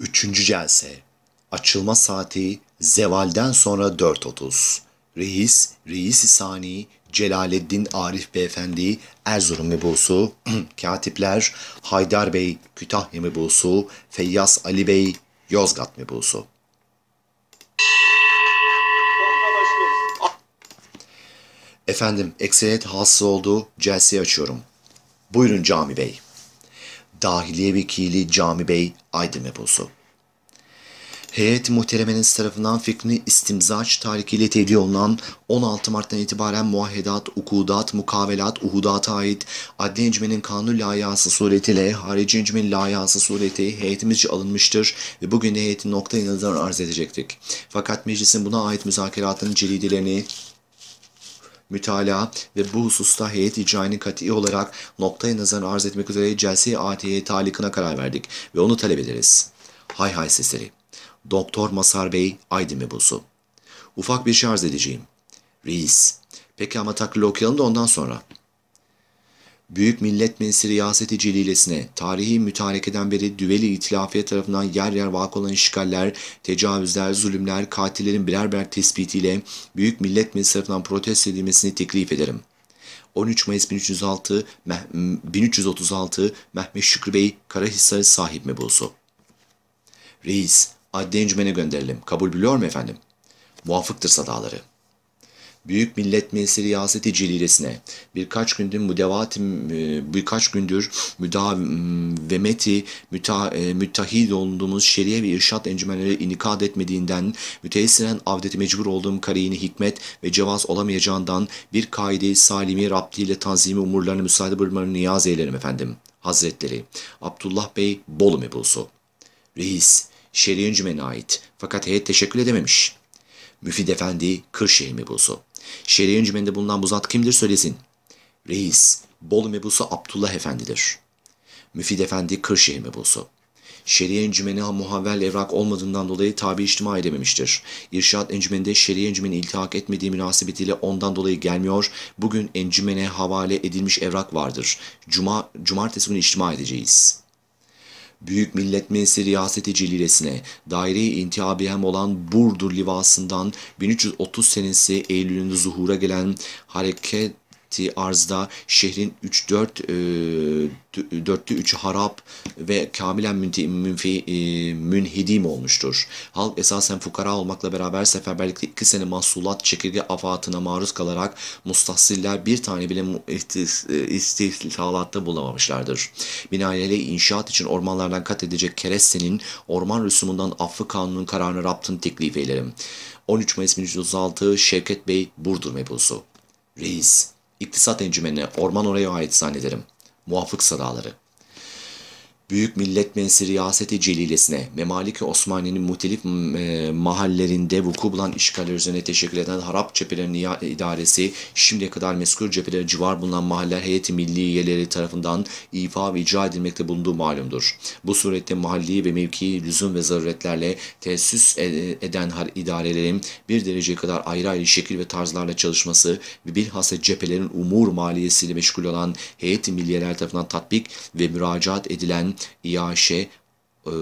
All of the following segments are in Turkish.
Üçüncü celse. Açılma saati zevalden sonra 4.30. Reis, Reis-i Sani, Celaleddin Arif Beyefendi, Erzurum Mebusu, Katipler, Haydar Bey, Kütahya Mebusu, Feyyaz Ali Bey, Yozgat Mebusu. Efendim, ekseriyet hasıl oldu, celseyi açıyorum. Buyurun Cami Bey. Dahiliye Vekili Cami Bey Aydın Mebusu. Heyet muhteremeniz tarafından fikrini istimzaç tarihiyle tebliğ olunan 16 Mart'tan itibaren muahedat, ukudat, mukavelat, uhudata ait adli ecmenin kanun layihası suretiyle harici ecmin layihası sureti heyetimizce alınmıştır ve bugün de heyetin nokta yanıdan arz edecektik. Fakat meclisin buna ait müzakeratın ceridelerini mütalaa ve bu hususta heyet icraini kat'i olarak noktaya nazar arz etmek üzere celse-i atiye talikına karar verdik ve onu talep ederiz. Hay hay sesleri. Doktor Masar Bey Aydın mebusu. Ufak bir şey arz edeceğim. Reis. Peki ama takvili okuyalım da ondan sonra. Büyük Millet Meclisi Riyaseti Celilesi'ne tarihi mütarekeden beri düveli itilafiye tarafından yer yer vak olan işgaller, tecavüzler, zulümler, katillerin birer birer tespitiyle Büyük Millet Meclisi tarafından protesto edilmesini teklif ederim. 13 Mayıs 1306, 1336 Mehmet Şükrü Bey Karahisar sahip mi mebusu. Reis, adli gönderelim. Kabul biliyor mu efendim? Muafıktır sadaları.'' Büyük Millet Meclisi Riyaseti Celilesine birkaç gündür müdevat birkaç gündür müdavemeti müta, müttahid olduğumuz şeriye ve irşat encümenleri inikad etmediğinden müteessiren avdeti mecbur olduğum kareyini hikmet ve cevaz olamayacağından bir kaide-i salimi raptiyle tanzimi umurlarını müsaade buyurmanı niyaz eylerim efendim. Hazretleri Abdullah Bey Bolu mebusu. Reis şer'i encümene ait fakat heyet teşekkür edememiş.'' Müfid Efendi Kırşehir mebusu. Şer'i öncümende bulunan bu zat kimdir söylesin. Reis, Bolu mebusu Abdullah Efendi'dir. Müfid Efendi Kırşehir mebusu. Şeriye encümeni muhavvel evrak olmadığından dolayı tabi içtima edememiştir. İrşat encümeninde şeriye encümeni iltihak etmediği münasebetiyle ondan dolayı gelmiyor. Bugün encümene havale edilmiş evrak vardır. Cuma, cumartesi günü içtima edeceğiz.'' Büyük Millet Meclisi Riyaseti Celilesine daire-i intihabiyem olan Burdur livasından 1330 senesi Eylül'ünde zuhura gelen hareket ettiği arzda şehrin 3-4 e, dörtte 3'ü harap ve kamilen münfi, münfi, e, münhedim olmuştur. Halk esasen fukara olmakla beraber seferberlikte 2 sene mahsulat çekirge afatına maruz kalarak mustahsiller bir tane bile e, istihsalatta bulamamışlardır. Binaenaleyh inşaat için ormanlardan kat edecek keresenin orman rüsumundan affı kanunun kararını raptın teklif eylerim. 13 Mayıs 1936 Şevket Bey Burdur mebusu. Reis İktisat Encümeni Orman Oraya ait zannederim. Muhafık Sadaları. Büyük Millet Meclisi Riyaseti Celilesine ve Maliki Osmani'nin muhtelif e, mahallerinde vuku bulan işgaller üzerine teşekkür eden Harap Cephelerinin idaresi şimdiye kadar meskür cephelere civar bulunan mahaller heyeti milli üyeleri tarafından ifa ve icra edilmekte bulunduğu malumdur. Bu surette mahalli ve mevki lüzum ve zaruretlerle tesis e, eden idarelerin bir derece kadar ayrı ayrı şekil ve tarzlarla çalışması ve bilhassa cephelerin umur maliyesiyle meşgul olan heyeti milliyeler tarafından tatbik ve müracaat edilen Yaşe, e,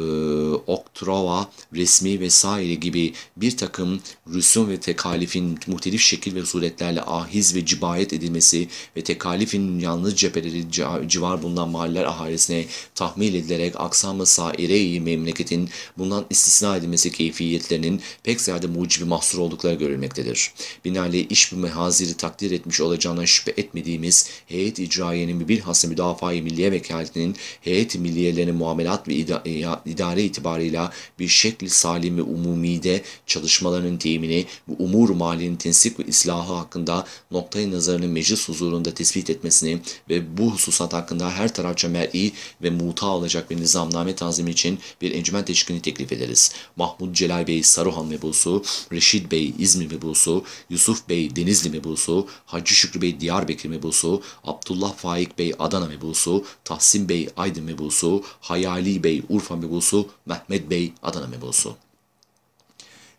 oktrova, resmi vesaire gibi bir takım rüsum ve tekalifin muhtelif şekil ve suretlerle ahiz ve cibayet edilmesi ve tekalifin yalnız cepheleri civar bulunan mahalleler ahalisine tahmil edilerek aksam ve saire memleketin bundan istisna edilmesi keyfiyetlerinin pek ziyade mucibi mahsur oldukları görülmektedir. Binaenaleyh iş bu mehaziri takdir etmiş olacağına şüphe etmediğimiz heyet icraiyenin bilhassa müdafaa-i milliye vekaletinin heyet milliyelerinin muamelat ve idare idare itibarıyla bir şekli salimi ve umumide çalışmaların temini ve umur malinin tensik ve islahı hakkında noktayı nazarını meclis huzurunda tespit etmesini ve bu hususat hakkında her tarafça mer'i ve muta alacak bir nizamname tanzimi için bir encümen teşkilini teklif ederiz. Mahmut Celal Bey Saruhan mebusu, Reşit Bey İzmir mebusu, Yusuf Bey Denizli mebusu, Hacı Şükrü Bey Diyarbakır mebusu, Abdullah Faik Bey Adana mebusu, Tahsin Bey Aydın mebusu, Hayali Bey Urfa mebusu, mebusu, Mehmet Bey Adana mebusu.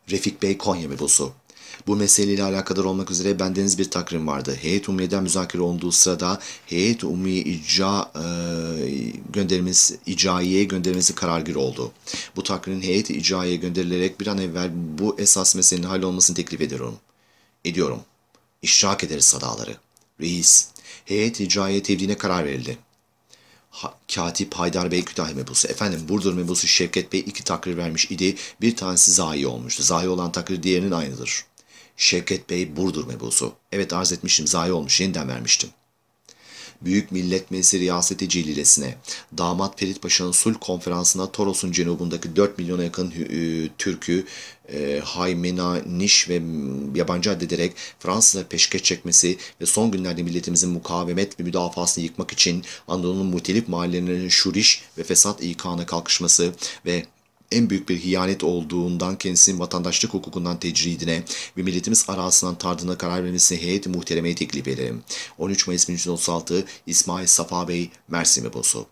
Refik Bey Konya mebusu. Bu meseleyle alakadar olmak üzere bendeniz bir takvim vardı. Heyet umiyeden müzakere olduğu sırada Heyet Ummiye icra e, göndermesi, icraiye göndermesi karargır oldu. Bu takririn heyet icaiye gönderilerek bir an evvel bu esas meselenin hallolmasını teklif ediyorum. Ediyorum. İşrak ederiz sadaları. Reis, heyet icraiye tevdiğine karar verildi ha, Katip Haydar Bey Kütahya mebusu. Efendim Burdur mebusu Şevket Bey iki takrir vermiş idi. Bir tanesi zayi olmuştu. Zayi olan takrir diğerinin aynıdır. Şevket Bey Burdur mebusu. Evet arz etmiştim zayi olmuş yeniden vermiştim. Büyük Millet Meclisi Riyaseti Celilesine, Damat Ferit Paşa'nın sulh konferansına Toros'un cenubundaki 4 milyona yakın e, Türk'ü e, haymena, niş ve yabancı addederek Fransız'a peşkeş çekmesi ve son günlerde milletimizin mukavemet ve müdafasını yıkmak için Anadolu'nun muhtelif mahallelerinin şuriş ve fesat ikana kalkışması ve en büyük bir hiyanet olduğundan kendisinin vatandaşlık hukukundan tecridine ve milletimiz arasından tardına karar vermesine heyet muhteremeye teklif ederim. 13 Mayıs 1936 İsmail Safa Bey Mersin'e bozu.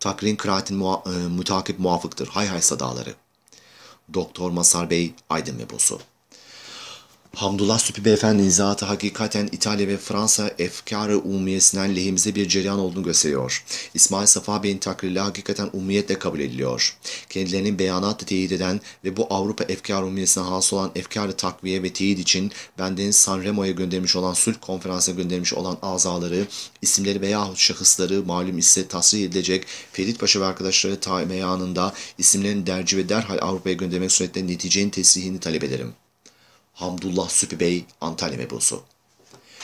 Takrin kıraatin mua, e, mutakip muafıktır. Hay hay sadaları. Doktor Masar Bey Aydın ve Bosu. Hamdullah Süpü Beyefendi'nin zatı hakikaten İtalya ve Fransa efkarı umumiyesinden lehimize bir cereyan olduğunu gösteriyor. İsmail Safa Bey'in taklidi hakikaten umumiyetle kabul ediliyor. Kendilerinin beyanatı teyit eden ve bu Avrupa efkar umumiyesine has olan efkarı takviye ve teyit için benden Sanremo'ya göndermiş olan sulh konferansına göndermiş olan azaları, isimleri veyahut şahısları malum ise tasrih edilecek Ferit Paşa ve arkadaşları ta beyanında isimlerin derci ve derhal Avrupa'ya göndermek suretiyle neticenin tesrihini talep ederim. Hamdullah Süpü Bey Antalya mebusu.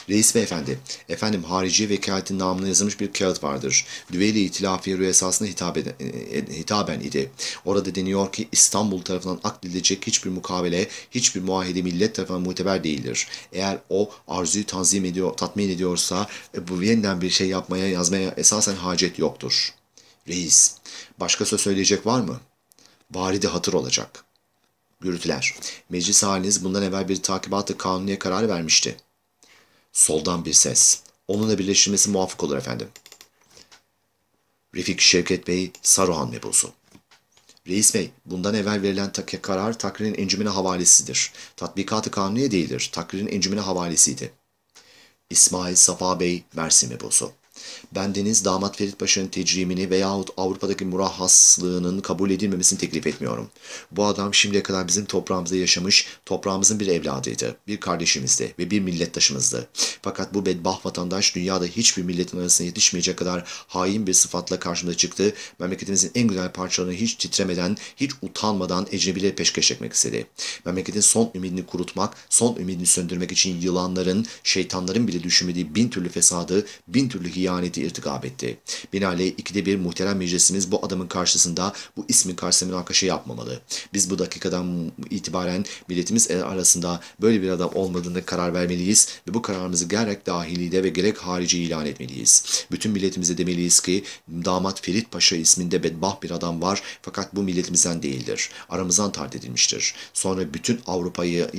Reis beyefendi, efendim harici vekaletin namına yazılmış bir kağıt vardır. Düveyli itilafi rüyasasına hitap eden, e, e, hitaben idi. Orada deniyor ki İstanbul tarafından akdedilecek hiçbir mukabele, hiçbir muahede millet tarafından muteber değildir. Eğer o arzuyu tanzim ediyor, tatmin ediyorsa e, bu yeniden bir şey yapmaya, yazmaya esasen hacet yoktur. Reis, başka söz söyleyecek var mı? Bari de hatır olacak.'' Gürültüler. Meclis haliniz bundan evvel bir takibatı kanuniye karar vermişti. Soldan bir ses. Onunla birleşilmesi muvaffak olur efendim. Refik Şevket Bey, Saruhan mebusu. Reis Bey, bundan evvel verilen tak karar takrinin encümüne havalesidir. Tatbikatı kanuniye değildir. Takrinin encümüne havalesiydi. İsmail Safa Bey, Mersin mebusu. Bendeniz damat Ferit Paşa'nın tecrimini veyahut Avrupa'daki murahhaslığının kabul edilmemesini teklif etmiyorum. Bu adam şimdiye kadar bizim toprağımızda yaşamış, toprağımızın bir evladıydı, bir kardeşimizdi ve bir millettaşımızdı. Fakat bu bedbah vatandaş dünyada hiçbir milletin arasına yetişmeyecek kadar hain bir sıfatla karşımıza çıktı. Memleketimizin en güzel parçalarını hiç titremeden, hiç utanmadan ecnebileri peşkeş çekmek istedi. Memleketin son ümidini kurutmak, son ümidini söndürmek için yılanların, şeytanların bile düşünmediği bin türlü fesadı, bin türlü hiyaneti ihaneti irtikap etti. Binaenaleyh ikide bir muhterem meclisimiz bu adamın karşısında bu ismi karşısında münakaşa yapmamalı. Biz bu dakikadan itibaren milletimiz arasında böyle bir adam olmadığını karar vermeliyiz ve bu kararımızı gerek dahilide ve gerek harici ilan etmeliyiz. Bütün milletimize demeliyiz ki damat Ferit Paşa isminde bedbah bir adam var fakat bu milletimizden değildir. Aramızdan tart edilmiştir. Sonra bütün Avrupa'ya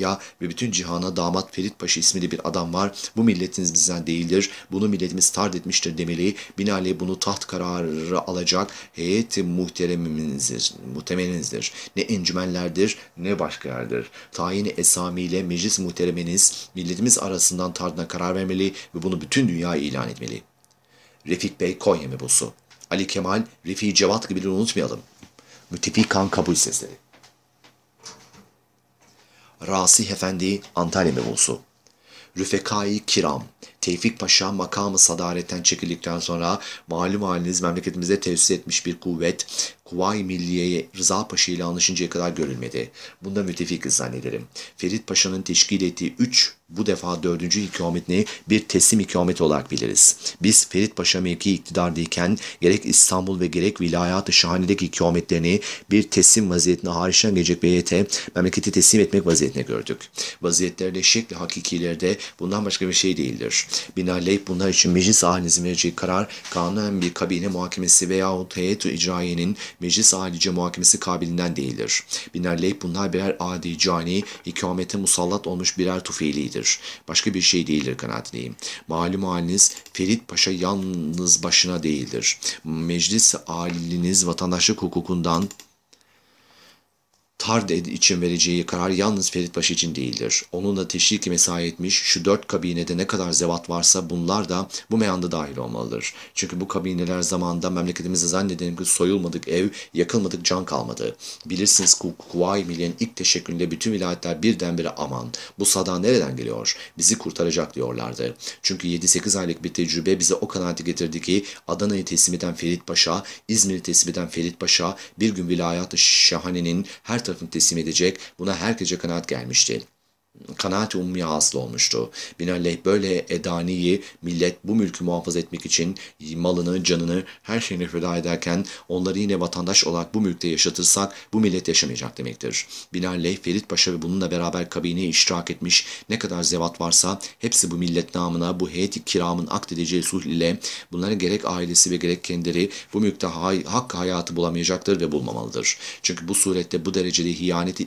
ve bütün cihana damat Ferit Paşa isminde bir adam var. Bu milletimiz bizden değildir. Bunu milletimiz tard etmiş edilmiştir demeli. Binali bunu taht kararı alacak heyet muhtereminizdir, muhtemelinizdir. Ne encümenlerdir ne başka yerdir. Tayin esamiyle meclis muhteremeniz milletimiz arasından tarzına karar vermeli ve bunu bütün dünya ilan etmeli. Refik Bey Konya mebusu. Ali Kemal, Refik Cevat gibileri unutmayalım. Müttefikan kabul sesleri. Rasih Efendi Antalya mebusu. Rüfekai Kiram, Tevfik Paşa makamı sadaretten çekildikten sonra malum haliniz memleketimize tesis etmiş bir kuvvet, Kuvayi Milliye'ye Rıza Paşa ile anlaşıncaya kadar görülmedi. Bunda müttefikiz zannederim. Ferit Paşa'nın teşkil ettiği 3 bu defa 4. hikametini bir teslim hikamet olarak biliriz. Biz Ferit Paşa mevki iktidardayken gerek İstanbul ve gerek vilayat-ı şahanedeki hikametlerini bir teslim vaziyetine hariçten gelecek BYT memleketi teslim etmek vaziyetine gördük. Vaziyetlerde şekli hakikilerde bundan başka bir şey değildir. Binaenaleyh bunlar için meclis ahlinizin vereceği karar kanunen bir kabine muhakemesi veya heyet icraiyenin meclis ailice muhakemesi kabilinden değildir. Binaenaleyh bunlar birer adi cani, ikamete musallat olmuş birer tufeylidir. Başka bir şey değildir kanaatindeyim. Malum haliniz Ferit Paşa yalnız başına değildir. Meclis aliniz vatandaşlık hukukundan Tard için vereceği karar yalnız Ferit Feritbaşı için değildir. Onunla teşrik mesai etmiş şu dört kabinede ne kadar zevat varsa bunlar da bu meyanda dahil olmalıdır. Çünkü bu kabineler zamanında memleketimizde zannedelim ki soyulmadık ev, yakılmadık can kalmadı. Bilirsiniz ki Kuvayi Milliye'nin ilk teşekkülünde bütün vilayetler birdenbire aman bu sada nereden geliyor? Bizi kurtaracak diyorlardı. Çünkü 7-8 aylık bir tecrübe bize o kanaati getirdi ki Adana'yı teslim eden Ferit Paşa, İzmir'i teslim eden Ferit Paşa bir gün vilayet şahanenin her tarafını teslim edecek buna herkese kanaat gelmişti kanaat ummi hasıl olmuştu. Binaenaleyh böyle edaniyi millet bu mülkü muhafaza etmek için malını, canını, her şeyini feda ederken onları yine vatandaş olarak bu mülkte yaşatırsak bu millet yaşamayacak demektir. Binaenaleyh Ferit Paşa ve bununla beraber kabineye iştirak etmiş ne kadar zevat varsa hepsi bu millet namına bu heyet kiramın akdedeceği sulh ile bunlara gerek ailesi ve gerek kendileri bu mülkte hay hakkı hayatı bulamayacaktır ve bulmamalıdır. Çünkü bu surette bu derecede hiyaneti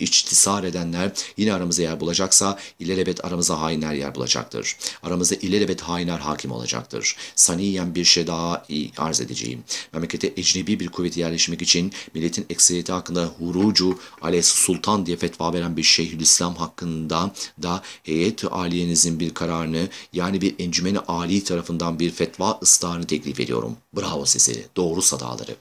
içtisar edenler yine aramızda aramıza yer bulacaksa ilelebet aramıza hainler yer bulacaktır. Aramıza ilelebet hainler hakim olacaktır. Saniyen bir şey daha arz edeceğim. Memlekete ecnebi bir kuvveti yerleşmek için milletin ekseriyeti hakkında hurucu aleyhis sultan diye fetva veren bir İslam hakkında da heyet aliyenizin bir kararını yani bir encümeni ali tarafından bir fetva ısrarını teklif ediyorum. Bravo seseri, doğru sadaları.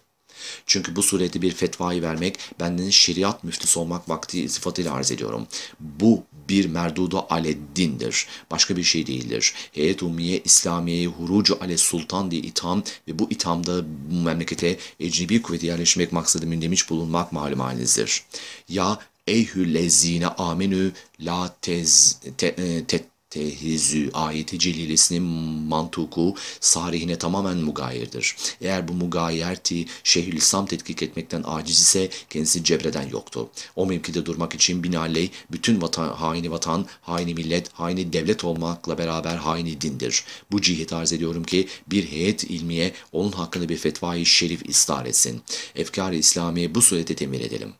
Çünkü bu surette bir fetvayı vermek benden şeriat müftüsü olmak vakti sıfatıyla arz ediyorum. Bu bir merdudu aleddindir. Başka bir şey değildir. Heyet Ummiye İslamiye'yi hurucu ale sultan diye itham ve bu ithamda bu memlekete ecnebi kuvveti yerleşmek maksadı mündemiş bulunmak malum halinizdir. Ya eyhü lezine aminu la tez, te, e, te, tehizü ayeti celilesinin mantuku sarihine tamamen mugayirdir. Eğer bu mugayerti şehir İslam tetkik etmekten aciz ise kendisi cebreden yoktu. O mevkide durmak için binaenaleyh bütün vatan, haini vatan, haini millet, haini devlet olmakla beraber haini dindir. Bu cihet arz ediyorum ki bir heyet ilmiye onun hakkında bir fetvayı şerif istar etsin. Efkar-ı İslamiye bu surete temin edelim.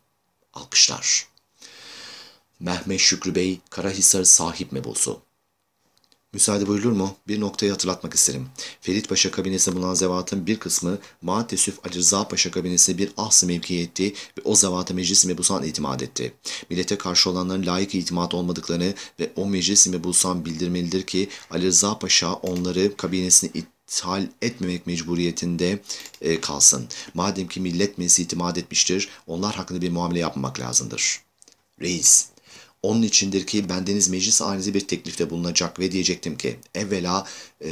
Alkışlar. Mehmet Şükrü Bey Karahisar Sahip Mebusu Müsaade buyurulur mu? Bir noktayı hatırlatmak isterim. Ferit Paşa kabinesinde bulunan zevatın bir kısmı Maat Tesüf Ali Rıza Paşa kabinesine bir ahsı mevki etti ve o zevata meclis-i mebusan itimat etti. Millete karşı olanların layık itimat olmadıklarını ve o meclis-i mebusan bildirmelidir ki Ali Rıza Paşa onları kabinesine itti ithal etmemek mecburiyetinde e, kalsın. Madem ki millet meclisi itimat etmiştir, onlar hakkında bir muamele yapmak lazımdır. Reis, onun içindir ki bendeniz meclis anizi bir teklifte bulunacak ve diyecektim ki evvela e,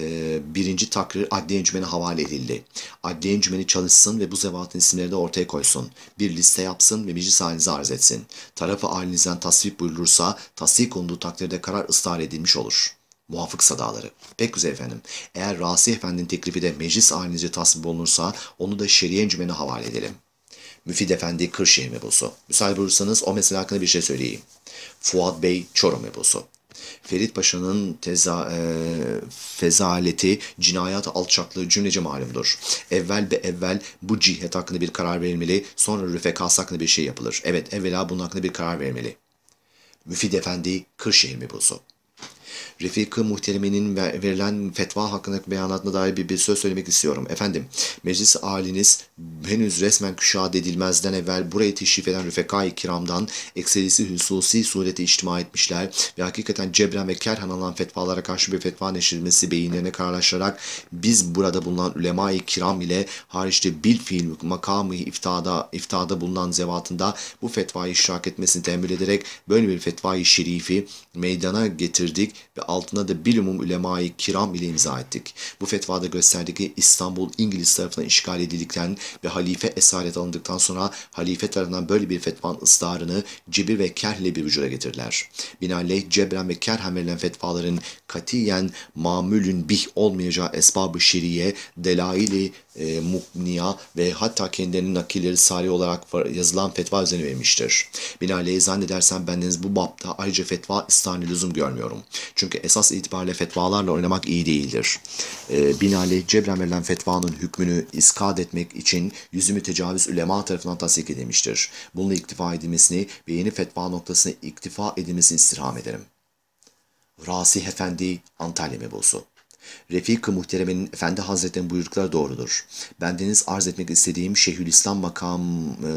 birinci takrir adli encümeni havale edildi. Adli encümeni çalışsın ve bu zevatın isimleri de ortaya koysun. Bir liste yapsın ve meclis ailenize arz etsin. Tarafı halinizden tasvip buyurulursa tasvip olunduğu takdirde karar ısrar edilmiş olur.'' Muafık sadaları. Pek güzel efendim. Eğer Rasi Efendi'nin teklifi de meclis ailenize tasvip olunursa onu da şeriye encümene havale edelim. Müfid Efendi Kırşehir mebusu. Müsaade buyursanız o mesele hakkında bir şey söyleyeyim. Fuat Bey Çorum eposu. Ferit Paşa'nın teza, e, fezaleti, cinayet alçaklığı cümlece malumdur. Evvel ve evvel bu cihet hakkında bir karar verilmeli, sonra rüfekası hakkında bir şey yapılır. Evet, evvela bunun hakkında bir karar verilmeli. Müfid Efendi Kırşehir mebusu. Refika Muhtereme'nin verilen fetva hakkındaki beyanatına dair bir, bir söz söylemek istiyorum. Efendim, meclis aliniz henüz resmen küşat edilmezden evvel burayı teşrif eden Refika-i Kiram'dan ekserisi hususi surete içtima etmişler ve hakikaten Cebren ve Kerhan alan fetvalara karşı bir fetva neşirilmesi beyinlerine kararlaşarak biz burada bulunan ülema i kiram ile hariçte bil fiil makamı iftada, iftada bulunan zevatında bu fetvayı iştirak etmesini temin ederek böyle bir fetvayı şerifi meydana getirdik ve altına da bilimum ulemayı kiram ile imza ettik. Bu fetvada gösterdik ki İstanbul İngiliz tarafından işgal edildikten ve halife esaret alındıktan sonra halife tarafından böyle bir fetvan ısrarını cebir ve kerhle bir vücuda getirdiler. Binaenaleyh cebren ve kerhen verilen fetvaların katiyen mamülün bih olmayacağı esbabı şiriye delaili e, mukniya ve hatta kendilerinin nakilleri sari olarak yazılan fetva üzerine vermiştir. Binaenaleyh zannedersen bendeniz bu bapta ayrıca fetva ısrarını lüzum görmüyorum. Çünkü çünkü esas itibariyle fetvalarla oynamak iyi değildir. E, ee, binaenaleyh cebren verilen fetvanın hükmünü iskat etmek için yüzümü tecavüz ulema tarafından tasdik edilmiştir. Bununla iktifa edilmesini ve yeni fetva noktasına iktifa edilmesini istirham ederim. Rasih Efendi Antalya Mebusu Refik-i Muhtereme'nin Efendi Hazretleri'nin buyrukları doğrudur. Bendeniz arz etmek istediğim Şeyhülislam makam e,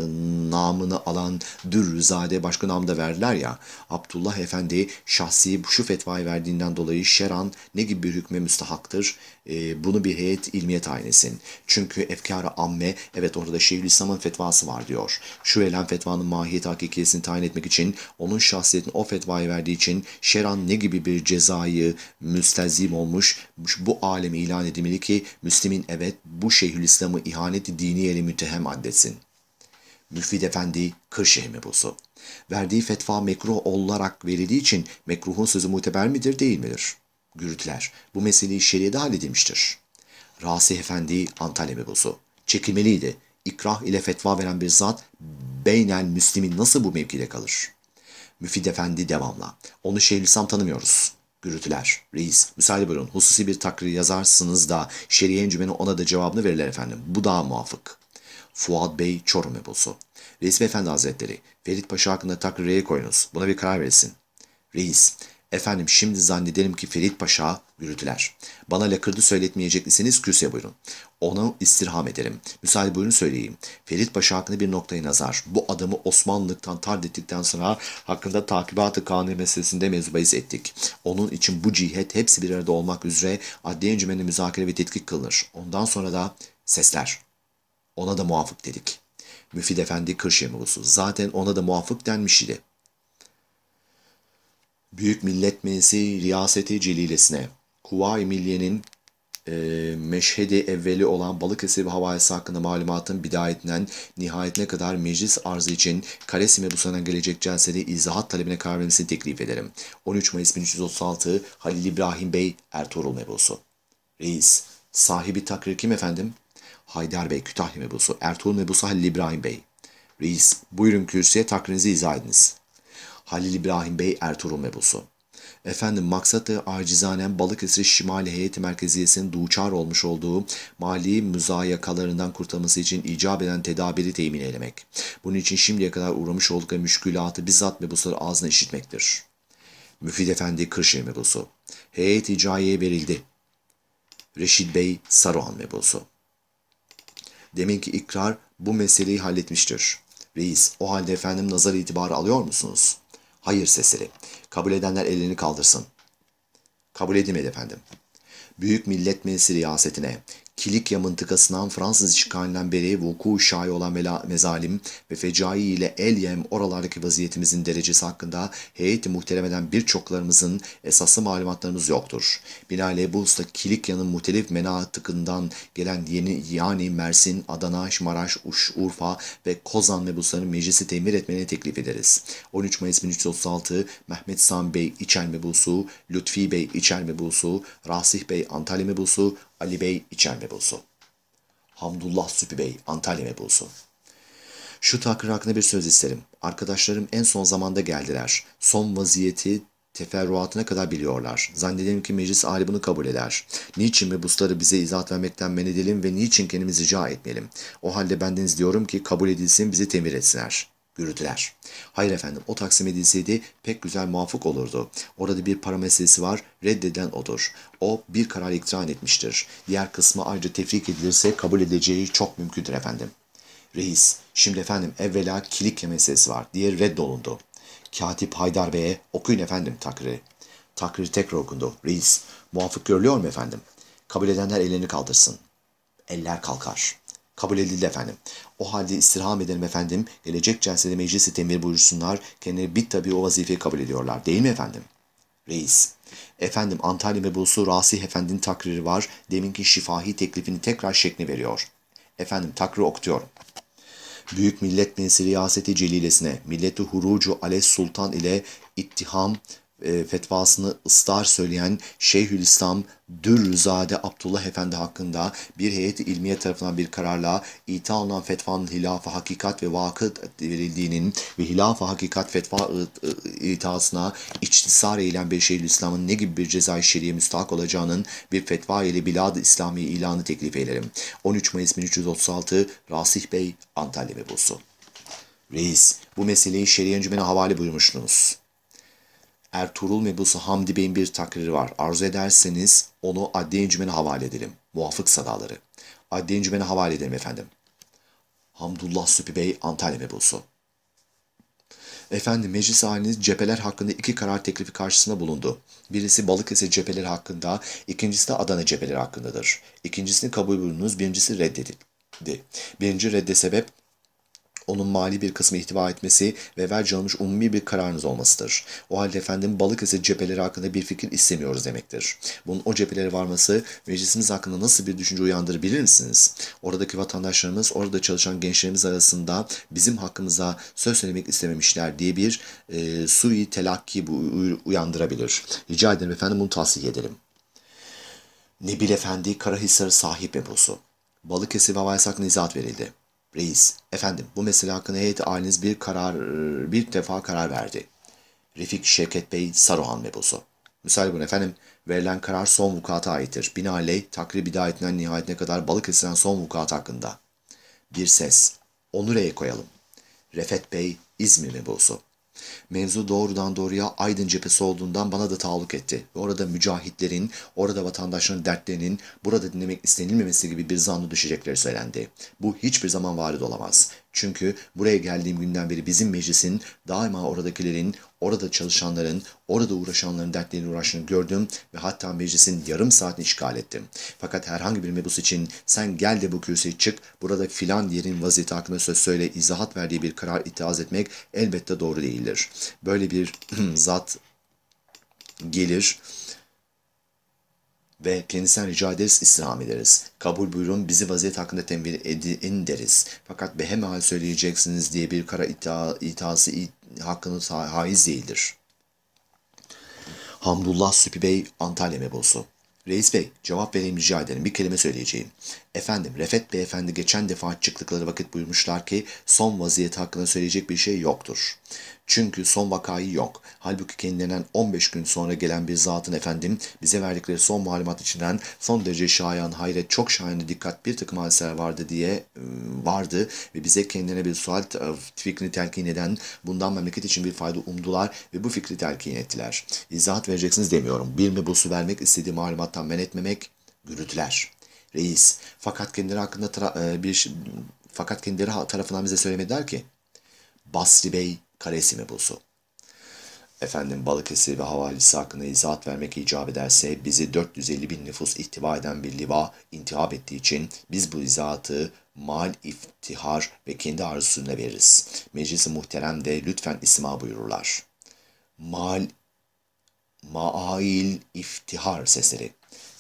namını alan Dürrüzade başka namda verdiler ya, Abdullah Efendi şahsi şu fetvayı verdiğinden dolayı şeran ne gibi bir hükme müstahaktır? E, bunu bir heyet ilmiye tayin etsin. Çünkü efkara amme, evet orada Şeyhülislam'ın fetvası var diyor. Şu elen fetvanın mahiyet hakikiyesini tayin etmek için, onun şahsiyetini o fetvayı verdiği için şeran ne gibi bir cezayı müstezim olmuş, bu alemi ilan edilmeli ki Müslim'in evet bu Şeyhülislam'ı ihaneti diniyeyle mütehem addetsin. Müfid Efendi Kırşehir mebusu. Verdiği fetva mekruh olarak verildiği için mekruhun sözü muteber midir değil midir?'' gürütler. Bu meseleyi şeriyede halledilmiştir. Rasi Efendi Antalya mebusu. Çekilmeliydi. İkrah ile fetva veren bir zat beynel müslimin nasıl bu mevkide kalır? Müfid Efendi devamla. Onu Şeyhülislam tanımıyoruz. Gürültüler. Reis, müsaade buyurun. Hususi bir takrir yazarsınız da şeriye encümeni ona da cevabını verirler efendim. Bu daha muafık. Fuat Bey Çorum mebusu. Reis Efendi Hazretleri, Ferit Paşa hakkında takriye koyunuz. Buna bir karar verilsin. Reis, Efendim şimdi zannedelim ki Ferit Paşa yürüdüler. Bana lakırdı söyletmeyecek misiniz küse buyurun. Ona istirham ederim. Müsaade buyurun söyleyeyim. Ferit Paşa hakkında bir noktayı nazar. Bu adamı Osmanlıktan tard ettikten sonra hakkında takibatı ı meselesinde mevzubayız ettik. Onun için bu cihet hepsi bir arada olmak üzere adli encümeni müzakere ve tetkik kılınır. Ondan sonra da sesler. Ona da muafık dedik. Müfid Efendi Kırşemulusu. Zaten ona da muafık denmiş idi. Büyük Millet Meclisi Riyaseti Celilesine, Kuvayi Milliye'nin e, meşhedi evveli olan Balıkesir ve Havayası hakkında malumatın bidayetinden nihayetine kadar meclis arzı için Kalesim ve Busan'a gelecek celsede izahat talebine karar vermesini teklif ederim. 13 Mayıs 1336 Halil İbrahim Bey Ertuğrul mebusu. Reis, sahibi takrir kim efendim? Haydar Bey Kütahya mebusu, Ertuğrul mebusu Halil İbrahim Bey. Reis, buyurun kürsüye takrinizi izah ediniz. Halil İbrahim Bey Ertuğrul Mebusu. Efendim maksatı acizanen Balıkesir Şimali Heyeti Merkeziyesi'nin duçar olmuş olduğu mali müzayakalarından kurtulması için icap eden tedabiri temin eylemek. Bunun için şimdiye kadar uğramış oldukları müşkülatı bizzat mebusları ağzına işitmektir. Müfit Efendi Kırşehir mebusu. Heyet icaiye verildi. Reşit Bey Saruhan mebusu. Demin ki ikrar bu meseleyi halletmiştir. Reis o halde efendim nazar itibarı alıyor musunuz?'' hayır sesleri. Kabul edenler elini kaldırsın. Kabul edilmedi efendim. Büyük Millet Meclisi riyasetine Kilikya mıntıkasından Fransız işgalinden beri vuku şahi olan mezalim ve fecai ile El Elyem oralardaki vaziyetimizin derecesi hakkında heyeti muhteremeden birçoklarımızın esaslı malumatlarımız yoktur. Binaenaleyh bu usta Kilikya'nın muhtelif menatıkından gelen yeni yani Mersin, Adana, Maraş, Uş, Urfa ve Kozan mebuslarını meclisi temir etmeni teklif ederiz. 13 Mayıs 1336 Mehmet Sam Bey İçel mebusu, Lütfi Bey İçel mebusu, Rasih Bey Antalya mebusu, Ali Bey İçer mebusu. Hamdullah Süpü Bey Antalya mebusu. Şu takır hakkında bir söz isterim. Arkadaşlarım en son zamanda geldiler. Son vaziyeti teferruatına kadar biliyorlar. Zannedelim ki meclis hali bunu kabul eder. Niçin mebusları bize izahat vermekten men edelim ve niçin kendimizi rica etmeyelim? O halde bendeniz diyorum ki kabul edilsin bizi temir etsinler yürüdüler. Hayır efendim o taksim edilseydi pek güzel muvafık olurdu. Orada bir para meselesi var reddeden odur. O bir karar iktiran etmiştir. Diğer kısmı ayrıca tefrik edilirse kabul edeceği çok mümkündür efendim. Reis şimdi efendim evvela kilikle meselesi var Diğer reddolundu. Katip Haydar Bey'e okuyun efendim takriri. Takrir tekrar okundu. Reis muafık görülüyor mu efendim? Kabul edenler ellerini kaldırsın. Eller kalkar kabul edildi efendim. O halde istirham edelim efendim. Gelecek celsede meclisi temir buyursunlar. Kendileri bit tabi o vazifeyi kabul ediyorlar. Değil mi efendim? Reis. Efendim Antalya mebusu Rasih Efendi'nin takriri var. Deminki şifahi teklifini tekrar şekli veriyor. Efendim takri okutuyorum. Büyük Millet Meclisi Riyaseti Celilesine, Milleti Hurucu Ales Sultan ile ittiham e, fetvasını ıstar söyleyen Şeyhülislam Dürrüzade Abdullah Efendi hakkında bir heyet ilmiye tarafından bir kararla ita alınan fetvanın hilaf hakikat ve vakı verildiğinin ve hilaf hakikat fetva itasına içtisar eğilen bir Şeyhülislam'ın ne gibi bir cezai şeriye müstahak olacağının bir fetva ile Bilad-ı İslami ilanı teklif ederim. 13 Mayıs 1336 Rasih Bey Antalya Mebusu. Reis, bu meseleyi şeriye encümene havale buyurmuştunuz. Ertuğrul Mebusu Hamdi Bey'in bir takriri var. Arzu ederseniz onu adliye encümene havale edelim. Muafık sadaları. Adliye encümene havale edelim efendim. Hamdullah Süpi Bey Antalya Mebusu. Efendim meclis haliniz cepheler hakkında iki karar teklifi karşısına bulundu. Birisi Balıkesir cepheleri hakkında, ikincisi de Adana cepheleri hakkındadır. İkincisini kabul buyurunuz, birincisi reddedildi. Birinci redde sebep onun mali bir kısmı ihtiva etmesi ve verci almış umumi bir kararınız olmasıdır. O halde efendim Balıkesir cepheleri hakkında bir fikir istemiyoruz demektir. Bunun o cephelere varması meclisimiz hakkında nasıl bir düşünce uyandırabilir misiniz? Oradaki vatandaşlarımız, orada çalışan gençlerimiz arasında bizim hakkımıza söz söylemek istememişler diye bir e, sui telakki bu, uyandırabilir. Rica ederim efendim bunu tavsiye edelim. Nebil Efendi Karahisar sahip eposu. Balıkesir ve Vaysak nizat verildi. Reis, efendim bu mesele hakkında heyet haliniz bir karar, bir defa karar verdi. Refik Şevket Bey Saruhan mebusu. Müsaadenizle efendim, verilen karar son vukuata aittir. Binaenaleyh takribi bidayetinden nihayetine kadar balık esilen son vukuat hakkında. Bir ses, onu reye koyalım. Refet Bey İzmir mebusu. Mevzu doğrudan doğruya Aydın cephesi olduğundan bana da taalluk etti. Ve orada mücahitlerin, orada vatandaşların dertlerinin burada dinlemek istenilmemesi gibi bir zanlı düşecekleri söylendi. Bu hiçbir zaman varid olamaz. Çünkü buraya geldiğim günden beri bizim meclisin daima oradakilerin, orada çalışanların, orada uğraşanların dertlerini uğraştığını gördüm ve hatta meclisin yarım saatini işgal ettim. Fakat herhangi bir mebus için sen gel de bu kürsüye çık, burada filan yerin vaziyeti hakkında söz söyle, izahat verdiği bir karar itiraz etmek elbette doğru değildir. Böyle bir zat gelir ve kendisinden rica ederiz, istirham ederiz. Kabul buyurun, bizi vaziyet hakkında tembih edin deriz. Fakat behemhal söyleyeceksiniz diye bir kara iddia, itası hakkını haiz değildir. Hamdullah Süpi Bey, Antalya mebusu. Reis Bey, cevap vereyim rica ederim. Bir kelime söyleyeceğim. Efendim, Refet Beyefendi geçen defa çıktıkları vakit buyurmuşlar ki son vaziyet hakkında söyleyecek bir şey yoktur. Çünkü son vakayı yok. Halbuki kendilerinden 15 gün sonra gelen bir zatın efendim bize verdikleri son malumat içinden son derece şayan, hayret, çok şayan dikkat bir takım hadiseler vardı diye e, vardı ve bize kendilerine bir sual e, fikrini telkin eden bundan memleket için bir fayda umdular ve bu fikri telkin ettiler. İzahat vereceksiniz demiyorum. Bir mi mebusu vermek istediği malumattan men etmemek gürültüler. Reis, fakat kendileri hakkında e, bir fakat kendileri tarafından bize söylemediler ki Basri Bey karesi mi bu su? Efendim Balıkesir ve havalisi hakkında izahat vermek icap ederse bizi 450 bin nüfus ihtiva eden bir liva intihap ettiği için biz bu izahatı mal, iftihar ve kendi arzusuna veririz. Meclisi muhterem de lütfen isma buyururlar. Mal, mail, iftihar sesleri.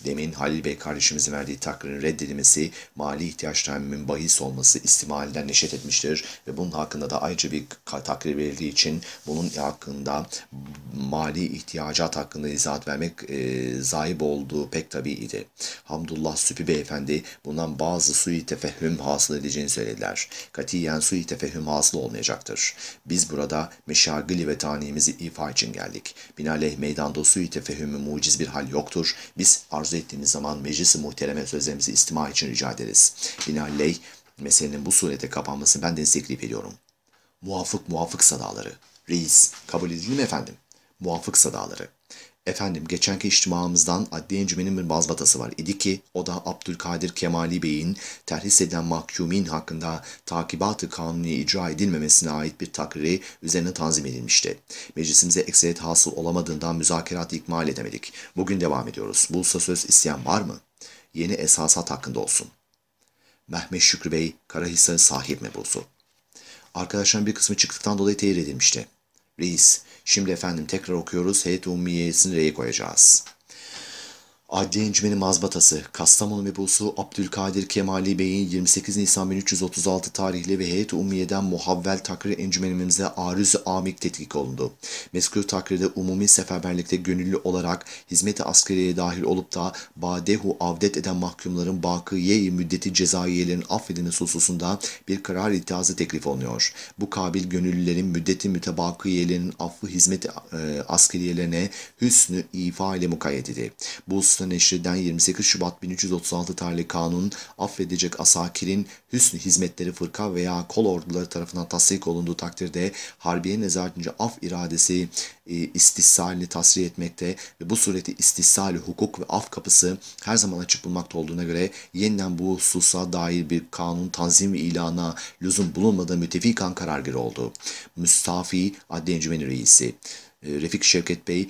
Demin Halil Bey kardeşimizin verdiği takririn reddedilmesi, mali ihtiyaç tahminin bahis olması istimalinden neşet etmiştir ve bunun hakkında da ayrıca bir takrir verildiği için bunun hakkında mali ihtiyacat hakkında izahat vermek e, zahip olduğu pek idi. Hamdullah Süpi Beyefendi bundan bazı sui tefehüm hasıl edeceğini söylediler. Katiyen sui tefehüm hasıl olmayacaktır. Biz burada meşagili ve tanimizi ifa için geldik. Binaenaleyh meydanda sui tefehümü muciz bir hal yoktur. Biz arz arzu ettiğiniz zaman meclisi muhtereme sözlerimizi istima için rica ederiz. Binaenaleyh meselenin bu surete kapanmasını ben destekleyip ediyorum. Muafık muafık sadaları. Reis, kabul edildi mi efendim? Muafık sadaları. Efendim geçenki içtimamızdan adli Encümeni'nin bir mazbatası var idi ki o da Abdülkadir Kemali Bey'in terhis eden mahkumin hakkında takibatı kanuni icra edilmemesine ait bir takriri üzerine tanzim edilmişti. Meclisimize ekseriyet hasıl olamadığından müzakerat ikmal edemedik. Bugün devam ediyoruz. Bulsa söz isteyen var mı? Yeni esasat hakkında olsun. Mehmet Şükrü Bey, Karahisar sahip mebusu. Arkadaşların bir kısmı çıktıktan dolayı tehir edilmişti. Reis, Şimdi efendim tekrar okuyoruz. Heyet-i Ummiye'sini re'ye koyacağız. Adliye Encümeni Mazbatası, Kastamonu Mebusu Abdülkadir Kemali Bey'in 28 Nisan 1336 tarihli ve heyet Umiyeden Ummiye'den muhavvel takrir encümenimize arüz amik tetkik olundu. Meskûr takrirde umumi seferberlikte gönüllü olarak hizmet-i askeriye dahil olup da badehu avdet eden mahkumların bakiye müddeti cezaiyelerin affedilmesi hususunda bir karar iddiası teklif olunuyor. Bu kabil gönüllülerin müddeti mütebakiyelerin affı hizmet e, askeriyelerine hüsnü ifa ile mukayyet idi. Bu Aslı Neşri'den 28 Şubat 1336 tarihli kanun affedecek asakirin hüsnü hizmetleri fırka veya kol orduları tarafından tasdik olunduğu takdirde harbiye nezaretince af iradesi e, istihsalini tasfiye etmekte ve bu sureti istisali hukuk ve af kapısı her zaman açık bulmakta olduğuna göre yeniden bu hususa dair bir kanun tanzim ve ilana lüzum bulunmadığı mütefikan karargır oldu. Müstafi Adli Encümeni Reisi ee, Refik Şevket Bey,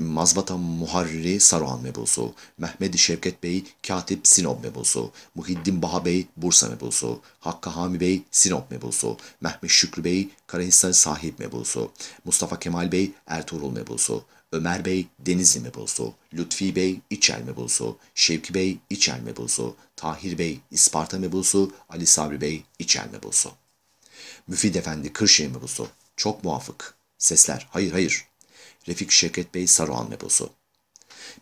Mazbata Muharriri Saruhan mebusu, Mehmet Şevket Bey, Katip Sinop mebusu, Muhiddin Baha Bey, Bursa mebusu, Hakkı Hami Bey, Sinop mebusu, Mehmet Şükrü Bey, Karahisar Sahip mebusu, Mustafa Kemal Bey, Ertuğrul mebusu, Ömer Bey Denizli mebusu, Lütfi Bey İçel mebusu, Şevki Bey İçel mebusu, Tahir Bey İsparta mebusu, Ali Sabri Bey İçel mebusu. Müfid Efendi Kırşehir mebusu. Çok muafık. Sesler, hayır hayır. Refik Şevket Bey Saruhan meposu.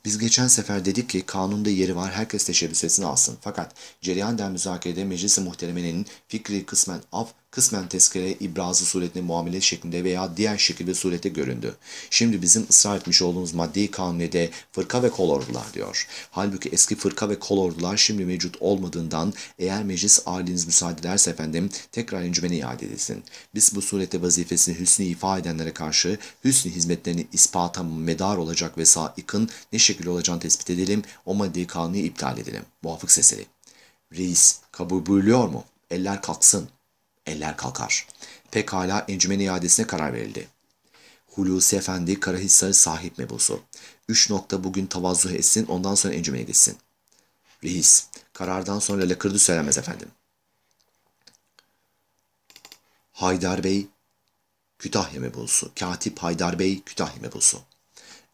Biz geçen sefer dedik ki kanunda yeri var herkes teşebbüsesini alsın. Fakat cereyan der müzakerede meclis-i muhteremenin fikri kısmen af kısmen tezkere ibrazı suretine muamele şeklinde veya diğer şekilde surete göründü. Şimdi bizim ısrar etmiş olduğumuz maddi kanunede fırka ve kolordular diyor. Halbuki eski fırka ve kolordular şimdi mevcut olmadığından eğer meclis aileniz müsaade ederse efendim tekrar encümene iade edilsin. Biz bu surette vazifesini hüsnü ifa edenlere karşı hüsnü hizmetlerini ispata medar olacak ve saikın ne şekilde olacağını tespit edelim. O maddi kanunu iptal edelim. Muhafık sesleri. Reis kabul buyuruyor mu? Eller kalksın. Eller kalkar. Pekala encümen iadesine karar verildi. Hulusi Efendi Karahisar'ı sahip mebusu. Üç nokta bugün tavazu etsin ondan sonra encümene gitsin. Reis, karardan sonra lakırdı söylemez efendim. Haydar Bey Kütahya mebusu. Katip Haydar Bey Kütahya mebusu.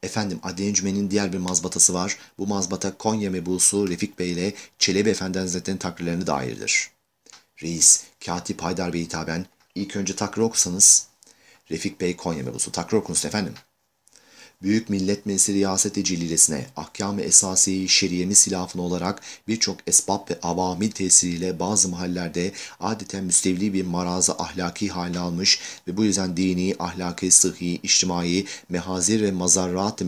Efendim Adli Encümen'in diğer bir mazbatası var. Bu mazbata Konya mebusu Refik Bey ile Çelebi Efendi Hazretleri'nin takdirlerine dairdir. Reis, Katip Haydar Bey hitaben ilk önce takra okusanız. Refik Bey Konya mebusu. Takra okunuz efendim. Büyük Millet Meclisi Riyaseti Cililesine ahkam-ı esasiyi şeriyemi silafına olarak birçok esbab ve avamil tesiriyle bazı mahallerde adeta müstevli bir marazı ahlaki hale almış ve bu yüzden dini, ahlaki, sıhhi, içtimai, mehazir ve mazarrat-ı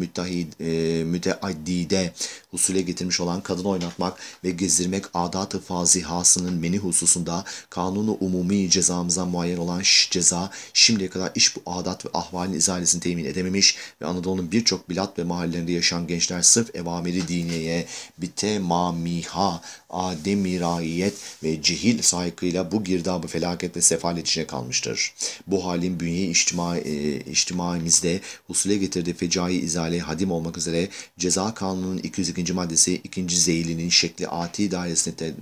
e, müteaddide husule getirmiş olan kadın oynatmak ve gezdirmek adat-ı fazihasının meni hususunda kanunu umumi cezamıza muayyen olan ceza şimdiye kadar iş bu adat ve ahvalin izalesini temin edememiş ve Anadolu Hindistan'ın birçok bilat ve mahallelerinde yaşayan gençler sırf evameli dineye, bitemamiha, ademirayet ve cehil saykıyla bu girdabı felaketle ve sefalet içine kalmıştır. Bu halin bünye içtima, e, içtimaimizde husule getirdiği fecai izale hadim olmak üzere ceza kanunun 202. maddesi 2. zeylinin şekli ati dairesine te,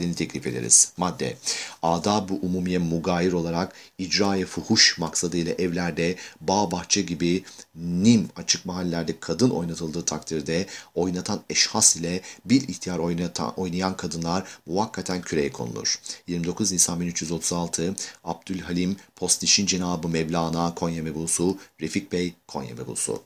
e, teklif ederiz. Madde Adab-ı umumiye mugayir olarak icraya fuhuş maksadıyla evlerde bağ bahçe gibi nim açık mahallelerde kadın oynatıldığı takdirde oynatan eşhas ile bir ihtiyar oynatan, oynayan kadınlar muvakkaten küreye konulur. 29 Nisan 1336 Abdülhalim Postiş'in Cenabı Mevlana Konya Mebusu, Refik Bey Konya Mebusu.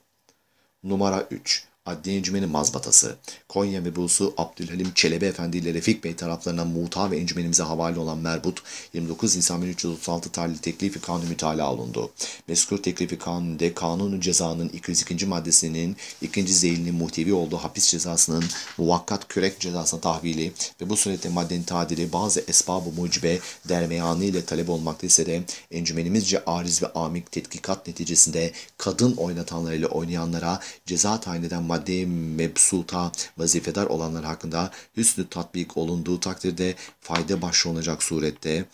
Numara 3. Adliye Encümeni mazbatası, Konya mebusu Abdülhalim Çelebi Efendi ile Refik Bey taraflarına muta ve encümenimize havale olan merbut 29 Nisan 1336 tarihli teklifi kanunu mütalaa alındı. Meskur teklifi kanunde kanun cezanın 202. maddesinin ikinci zeyilinin muhtevi olduğu hapis cezasının muvakkat kürek cezasına tahvili ve bu surette maddenin tadili bazı esbab-ı mucibe dermeyanı ile talep olmakta ise de encümenimizce ariz ve amik tetkikat neticesinde kadın oynatanlar ile oynayanlara ceza tayin eden Madde mebsuta vazifedar olanlar hakkında hüsnü tatbik olunduğu takdirde fayda başlanacak surette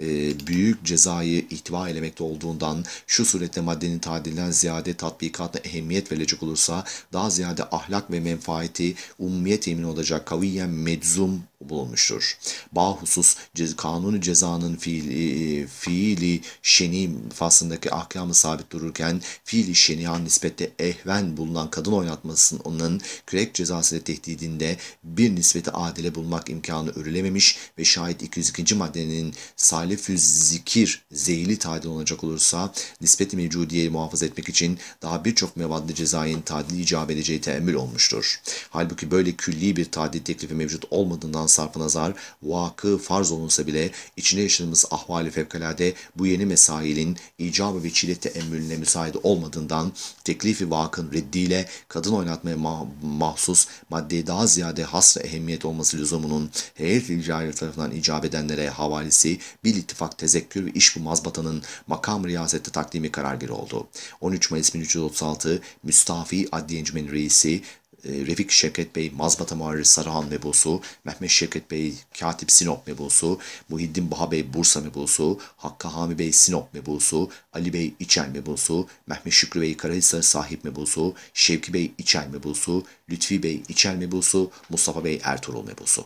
e, büyük cezayı ihtiva elemekte olduğundan şu surette maddenin tadilden ziyade tatbikata ehemmiyet verilecek olursa daha ziyade ahlak ve menfaati umumiyet emin olacak kaviyen meczum bulunmuştur. Bahusus kanunu cezanın fiili, e, fiili şeni faslındaki ahkamı sabit dururken fiili şenihan nispette ehven bulunan kadın oynatmasının onun kürek cezası ile tehdidinde bir nispeti adile bulmak imkanı örülememiş ve şayet 202. maddenin salif zikir zeyli tadil olacak olursa nispeti mevcudiyeyi muhafaza etmek için daha birçok mevadlı cezayın tadil icap edeceği teemmül olmuştur. Halbuki böyle külli bir tadil teklifi mevcut olmadığından sarfı nazar vakı farz olunsa bile içine yaşadığımız ahvali fevkalade bu yeni mesailin icabı ve çile teemmülüne müsait olmadığından teklifi vakın reddiyle kadın oynatmaya ma mahsus maddeye daha ziyade hasra ehemmiyet olması lüzumunun heyet ilcari tarafından icap edenlere havalisi bir ittifak tezekkür ve iş bu mazbatanın makam riyasette takdimi karargiri oldu. 13 Mayıs 1336 Müstafi Adliye Encümeni Reisi ee, Refik Şevket Bey, Mazbata Muharrir Sarıhan mebusu, Mehmet Şevket Bey, Katip Sinop mebusu, Muhiddin Baha Bey, Bursa mebusu, Hakkı Hami Bey, Sinop mebusu, Ali Bey, İçel mebusu, Mehmet Şükrü Bey, Karahisar sahip mebusu, Şevki Bey, İçel mebusu, Lütfi Bey, İçel mebusu, Mustafa Bey, Ertuğrul mebusu.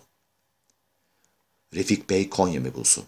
Refik Bey, Konya mebusu.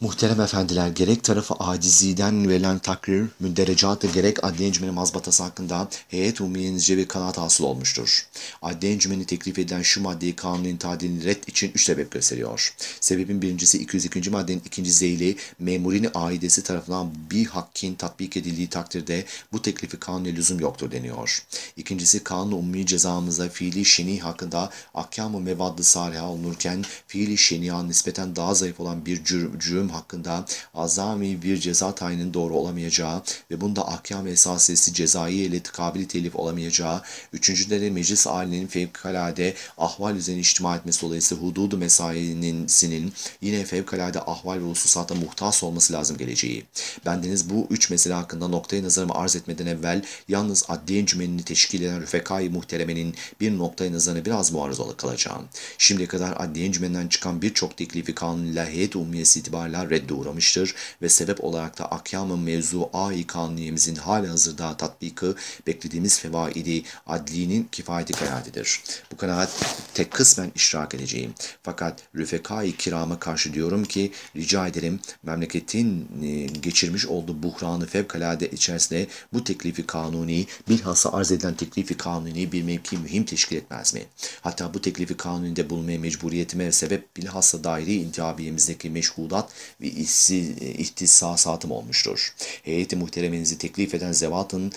Muhterem efendiler gerek tarafı aciziden verilen takrir, müdderecatı gerek adli encümeni mazbatası hakkında heyet umiyenizce bir kanaat hasıl olmuştur. Adli encümeni teklif edilen şu maddeyi kanunun tadilini red için üç sebep gösteriyor. Sebebin birincisi 202. maddenin ikinci zeyli memurin aidesi tarafından bir hakkin tatbik edildiği takdirde bu teklifi kanuna lüzum yoktur deniyor. İkincisi kanun umumi cezamıza fiili şeni hakkında akkam-ı mevadlı sariha olunurken fiili şeniha nispeten daha zayıf olan bir cürüm, cürüm zulüm hakkında azami bir ceza tayinin doğru olamayacağı ve bunda ahkam esasesi cezai ile kabili telif olamayacağı, üçüncüleri meclis ailenin fevkalade ahval üzerine içtima etmesi dolayısıyla hududu mesaisinin yine fevkalade ahval ve hususata muhtas olması lazım geleceği. Bendeniz bu üç mesele hakkında noktayı nazarımı arz etmeden evvel yalnız adliye cümenini teşkil eden Rüfekai Muhtereme'nin bir noktayı nazarını biraz muarız kalacağım. Şimdiye kadar adliye cümeninden çıkan birçok teklifi kanuniler heyet umumiyesi itibariyle kararlar redde uğramıştır ve sebep olarak da akyamın mevzu ai kanuniyemizin hali hazırda tatbiki beklediğimiz fevaidi adlinin kifayeti kanaatidir. Bu kanaat tek kısmen iştirak edeceğim. Fakat rüfekai kirama karşı diyorum ki rica ederim memleketin e, geçirmiş olduğu buhranı fevkalade içerisinde bu teklifi kanuni bilhassa arz edilen teklifi kanuni bir mevki mühim teşkil etmez mi? Hatta bu teklifi kanuninde bulmaya mecburiyetime sebep bilhassa daire-i intihabiyemizdeki meşhudat ve e, ihtisasatım olmuştur. Heyeti muhtereminizi teklif eden zevatın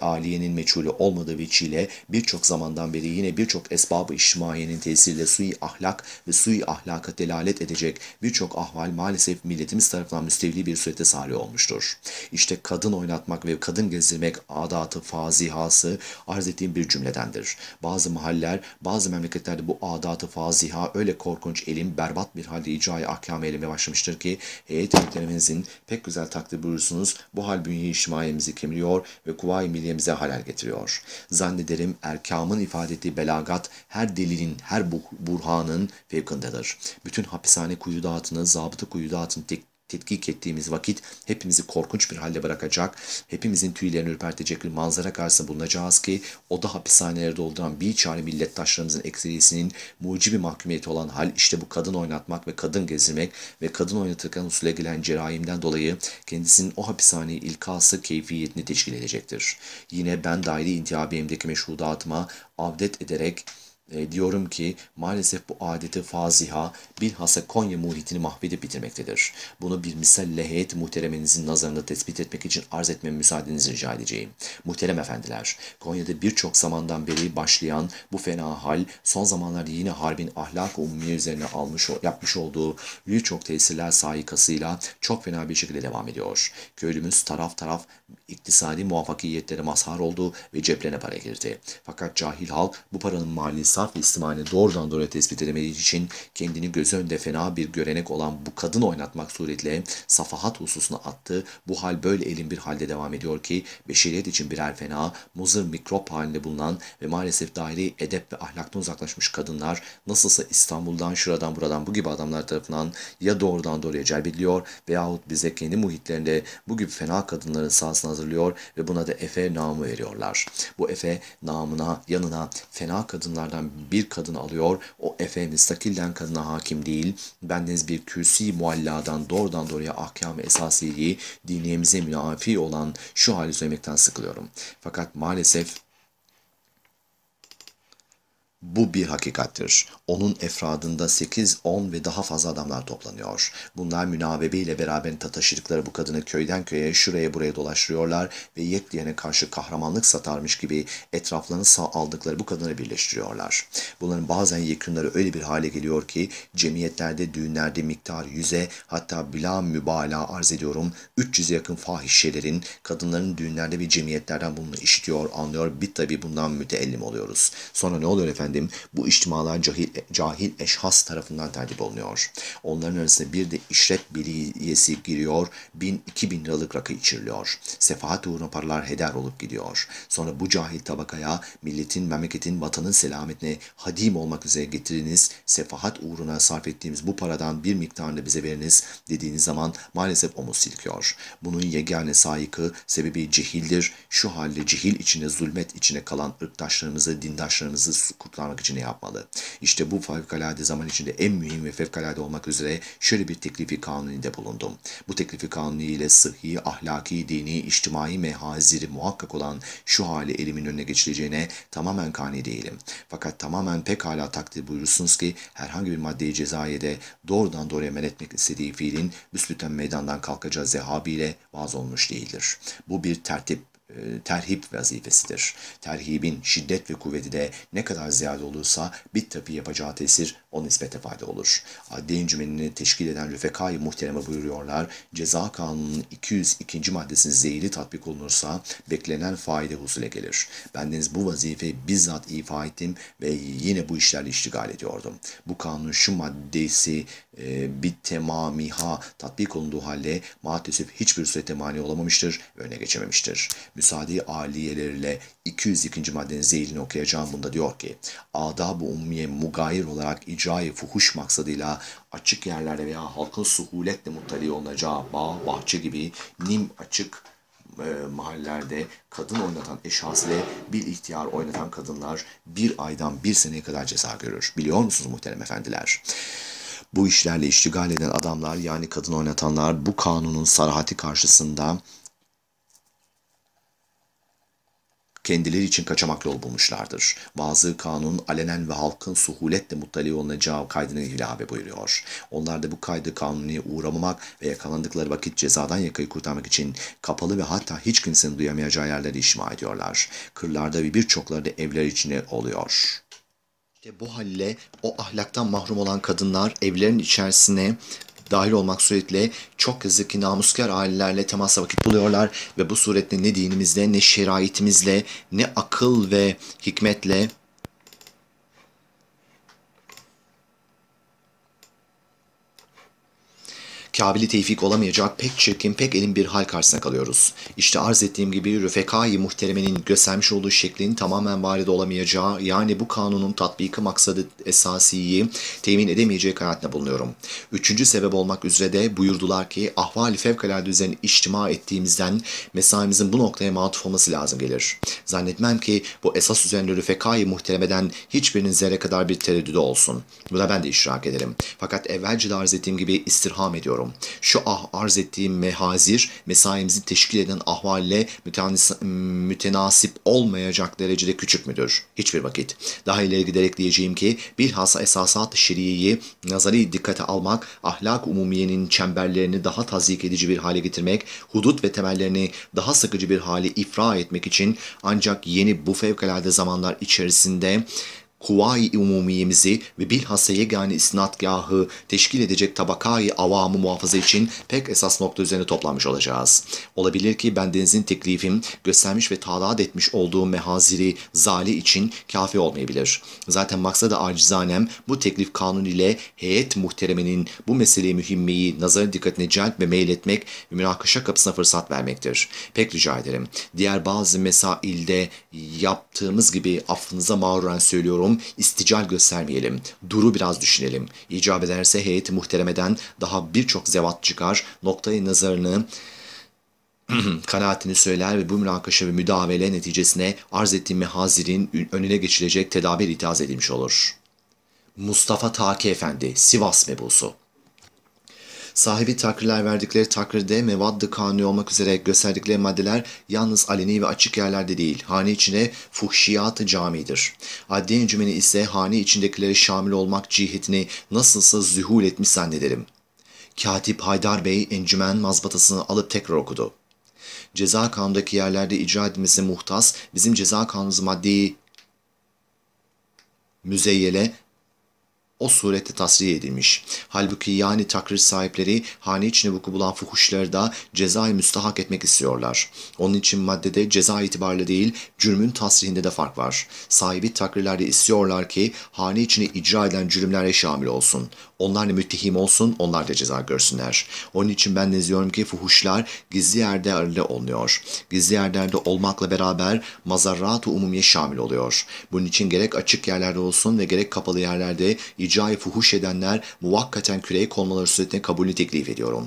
aliyenin meçhulü olmadığı veçiyle birçok zamandan beri yine birçok esbab-ı içtimaiyenin tesiriyle sui ahlak ve sui ahlaka delalet edecek birçok ahval maalesef milletimiz tarafından müstevli bir surette salih olmuştur. İşte kadın oynatmak ve kadın gezdirmek adatı fazihası arz ettiğim bir cümledendir. Bazı mahalleler, bazı memleketlerde bu adatı faziha öyle korkunç elim berbat bir halde icra-i ahkam eyleme başlamıştır ki ki heyet emeklerimizin pek güzel takdir buyursunuz. Bu hal bünye içtimaiyemizi kimliyor ve kuvayi milliyemize halel getiriyor. Zannederim erkamın ifade ettiği belagat her delinin, her burhanın fevkindedir. Bütün hapishane kuyudatını, zabıta kuyudatını tek tetkik ettiğimiz vakit hepimizi korkunç bir halde bırakacak, hepimizin tüylerini ürpertecek bir manzara karşısında bulunacağız ki o da hapishanelerde olduran bir çare millettaşlarımızın ekserisinin mucibi mahkumiyeti olan hal işte bu kadın oynatmak ve kadın gezdirmek ve kadın oynatırken usule gelen cerrahimden dolayı kendisinin o hapishaneye ilkası keyfiyetini teşkil edecektir. Yine ben daire intihabiyemdeki meşhudatıma avdet ederek e, diyorum ki maalesef bu adeti faziha bilhassa Konya muhitini mahvedip bitirmektedir. Bunu bir misal heyet muhteremenizin nazarında tespit etmek için arz etme müsaadenizi rica edeceğim. Muhterem efendiler, Konya'da birçok zamandan beri başlayan bu fena hal son zamanlarda yine harbin ahlak umumiye üzerine almış yapmış olduğu birçok tesirler sayıkasıyla çok fena bir şekilde devam ediyor. Köylümüz taraf taraf iktisadi muvaffakiyetlere mazhar oldu ve ceplerine para girdi. Fakat cahil halk bu paranın mali sarf istimalini doğrudan doğruya tespit edemediği için kendini gözü önünde fena bir görenek olan bu kadın oynatmak suretiyle safahat hususuna attı. Bu hal böyle elin bir halde devam ediyor ki beşeriyet için birer fena, muzır mikrop halinde bulunan ve maalesef daire edep ve ahlaktan uzaklaşmış kadınlar nasılsa İstanbul'dan şuradan buradan bu gibi adamlar tarafından ya doğrudan doğruya celbediliyor veyahut bize kendi muhitlerinde bu gibi fena kadınların sağ konferansını hazırlıyor ve buna da Efe namı veriyorlar. Bu Efe namına yanına fena kadınlardan bir kadın alıyor. O Efe müstakilen kadına hakim değil. Bendeniz bir kürsi mualladan doğrudan doğruya ahkam esasiyi dinimize münafi olan şu hali söylemekten sıkılıyorum. Fakat maalesef bu bir hakikattir. Onun efradında 8, 10 ve daha fazla adamlar toplanıyor. Bunlar münavebeyle beraber tataşırıkları bu kadını köyden köye şuraya buraya dolaştırıyorlar ve yekdiyene karşı kahramanlık satarmış gibi etraflarını sağ aldıkları bu kadını birleştiriyorlar. Bunların bazen yekünleri öyle bir hale geliyor ki cemiyetlerde düğünlerde miktar yüze hatta bila mübalağa arz ediyorum 300'e yakın fahişelerin kadınların düğünlerde bir cemiyetlerden bunu işitiyor anlıyor. Bir tabi bundan müteellim oluyoruz. Sonra ne oluyor efendim? efendim bu içtimalar cahil, cahil eşhas tarafından tertip olunuyor. Onların arasında bir de işret biliyesi giriyor, 1000-2000 liralık rakı içiriliyor. Sefahat uğruna paralar heder olup gidiyor. Sonra bu cahil tabakaya milletin, memleketin, vatanın selametine hadim olmak üzere getiriniz, sefahat uğruna sarf ettiğimiz bu paradan bir miktarını bize veriniz dediğiniz zaman maalesef omuz silkiyor. Bunun yegane sayıkı sebebi cehildir. Şu halde cehil içine, zulmet içine kalan ırktaşlarımızı, dindaşlarımızı kurtlar kalmak için ne yapmalı? İşte bu fevkalade zaman içinde en mühim ve fevkalade olmak üzere şöyle bir teklifi kanuninde bulundum. Bu teklifi kanuni ile sıhhi, ahlaki, dini, içtimai mehaziri muhakkak olan şu hali elimin önüne geçileceğine tamamen kani değilim. Fakat tamamen pekala takdir buyursunuz ki herhangi bir maddeyi cezayede doğrudan doğruya men etmek istediği fiilin büsbüten meydandan kalkacağı zehabiyle vaz olmuş değildir. Bu bir tertip e, terhip vazifesidir. Terhibin şiddet ve kuvveti de ne kadar ziyade olursa bit tabi yapacağı tesir o nispete fayda olur. Adli encümenini teşkil eden Rüfekay-ı Muhterem'e buyuruyorlar, ceza kanunun 202. maddesinin zehiri tatbik olunursa beklenen faide husule gelir. Bendeniz bu vazifeyi bizzat ifa ettim ve yine bu işlerle iştigal ediyordum. Bu kanunun şu maddesi e, ee, bir temamiha tatbik olunduğu halde maddesüp hiçbir surette mani olamamıştır öne geçememiştir. Müsaade aliyelerle 202. maddenin zeylini okuyacağım bunda diyor ki adab-ı ummiye mugayir olarak icra-i fuhuş maksadıyla açık yerlerde veya halkın suhuletle muttali olunacağı bağ, bahçe gibi nim açık e, mahallelerde kadın oynatan eşhas ve bir ihtiyar oynatan kadınlar bir aydan bir seneye kadar ceza görür. Biliyor musunuz muhterem efendiler? bu işlerle iştigal eden adamlar yani kadın oynatanlar bu kanunun sarahati karşısında kendileri için kaçamak yol bulmuşlardır. Bazı kanun alenen ve halkın suhuletle muttali olunacağı kaydını ilave buyuruyor. Onlar da bu kaydı kanuniye uğramamak ve yakalandıkları vakit cezadan yakayı kurtarmak için kapalı ve hatta hiç kimsenin duyamayacağı yerlere işma ediyorlar. Kırlarda ve birçokları da evler içine oluyor.'' İşte bu halle o ahlaktan mahrum olan kadınlar evlerin içerisine dahil olmak suretiyle çok yazık ki namuskar ailelerle temasa vakit buluyorlar ve bu suretle ne dinimizle ne şeraitimizle ne akıl ve hikmetle kabili tevfik olamayacak pek çirkin, pek elin bir hal karşısına kalıyoruz. İşte arz ettiğim gibi Rüfekai Muhtereme'nin göstermiş olduğu şeklin tamamen varide olamayacağı, yani bu kanunun tatbiki maksadı esasiyi temin edemeyeceği kanaatine bulunuyorum. Üçüncü sebep olmak üzere de buyurdular ki ahval fevkalade üzerine içtima ettiğimizden mesaimizin bu noktaya matuf olması lazım gelir. Zannetmem ki bu esas üzerinde Rüfekai Muhtereme'den hiçbirinin zerre kadar bir tereddüdü olsun. Buna ben de iştirak ederim. Fakat evvelce de arz ettiğim gibi istirham ediyorum ediyorum. Şu ah arz ettiğim mehazir mesaimizi teşkil eden ahvalle mütenasip olmayacak derecede küçük müdür? Hiçbir vakit. Daha ileri giderek diyeceğim ki bilhassa esasat şeriyeyi nazari dikkate almak, ahlak umumiyenin çemberlerini daha tazik edici bir hale getirmek, hudut ve temellerini daha sıkıcı bir hale ifra etmek için ancak yeni bu fevkalade zamanlar içerisinde Huvayi umumiyemizi ve bilhassa yegane istinadgahı teşkil edecek tabakayı avamı muhafaza için pek esas nokta üzerine toplanmış olacağız. Olabilir ki bendenizin teklifim göstermiş ve talat etmiş olduğu mehaziri zali için kafi olmayabilir. Zaten maksada acizanem bu teklif kanun ile heyet muhteremenin bu meseleyi mühimmeyi nazarın dikkatine celp ve meyletmek ve münakaşa kapısına fırsat vermektir. Pek rica ederim. Diğer bazı mesailde yaptığımız gibi affınıza mağruren söylüyorum yapmayalım, istical göstermeyelim, duru biraz düşünelim. İcab ederse heyeti muhteremeden daha birçok zevat çıkar, noktayı nazarını kanaatini söyler ve bu münakaşa ve müdavele neticesine arz ettiğim mehazirin önüne geçilecek tedavi itaz edilmiş olur. Mustafa Taki Efendi, Sivas mebusu. Sahibi takrirler verdikleri takdirde mevad-ı kanuni olmak üzere gösterdikleri maddeler yalnız aleni ve açık yerlerde değil, hane içine fuhşiyat camidir. Adli cümleni ise hane içindekileri şamil olmak cihetini nasılsa zühul etmiş zannederim. Katip Haydar Bey encümen mazbatasını alıp tekrar okudu. Ceza kanundaki yerlerde icra edilmesi muhtas, bizim ceza kanunumuz maddeyi müzeyyele o surette tasriye edilmiş. Halbuki yani takrir sahipleri hane içine vuku bulan fuhuşları da cezai müstahak etmek istiyorlar. Onun için maddede ceza itibariyle değil cürmün tasrihinde de fark var. Sahibi takrirlerde istiyorlar ki hane içine icra edilen cürümlere şamil olsun. Onlar da müttehim olsun, onlar da ceza görsünler. Onun için ben de diyorum ki fuhuşlar gizli yerlerde olunuyor. Gizli yerlerde olmakla beraber mazarrat-ı umumiye şamil oluyor. Bunun için gerek açık yerlerde olsun ve gerek kapalı yerlerde icai fuhuş edenler muvakkaten küreye konmaları suretine kabulünü teklif ediyorum.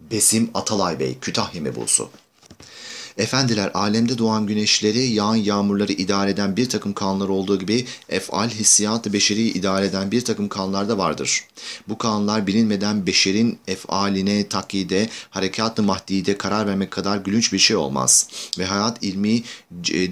Besim Atalay Bey, Kütahya mebusu. Efendiler alemde doğan güneşleri, yağan yağmurları idare eden bir takım kanlar olduğu gibi efal, hissiyat-ı beşeriyi idare eden bir takım kanlar da vardır. Bu kanlar bilinmeden beşerin efaline, takide, harekat-ı mahdide karar vermek kadar gülünç bir şey olmaz. Ve hayat ilmi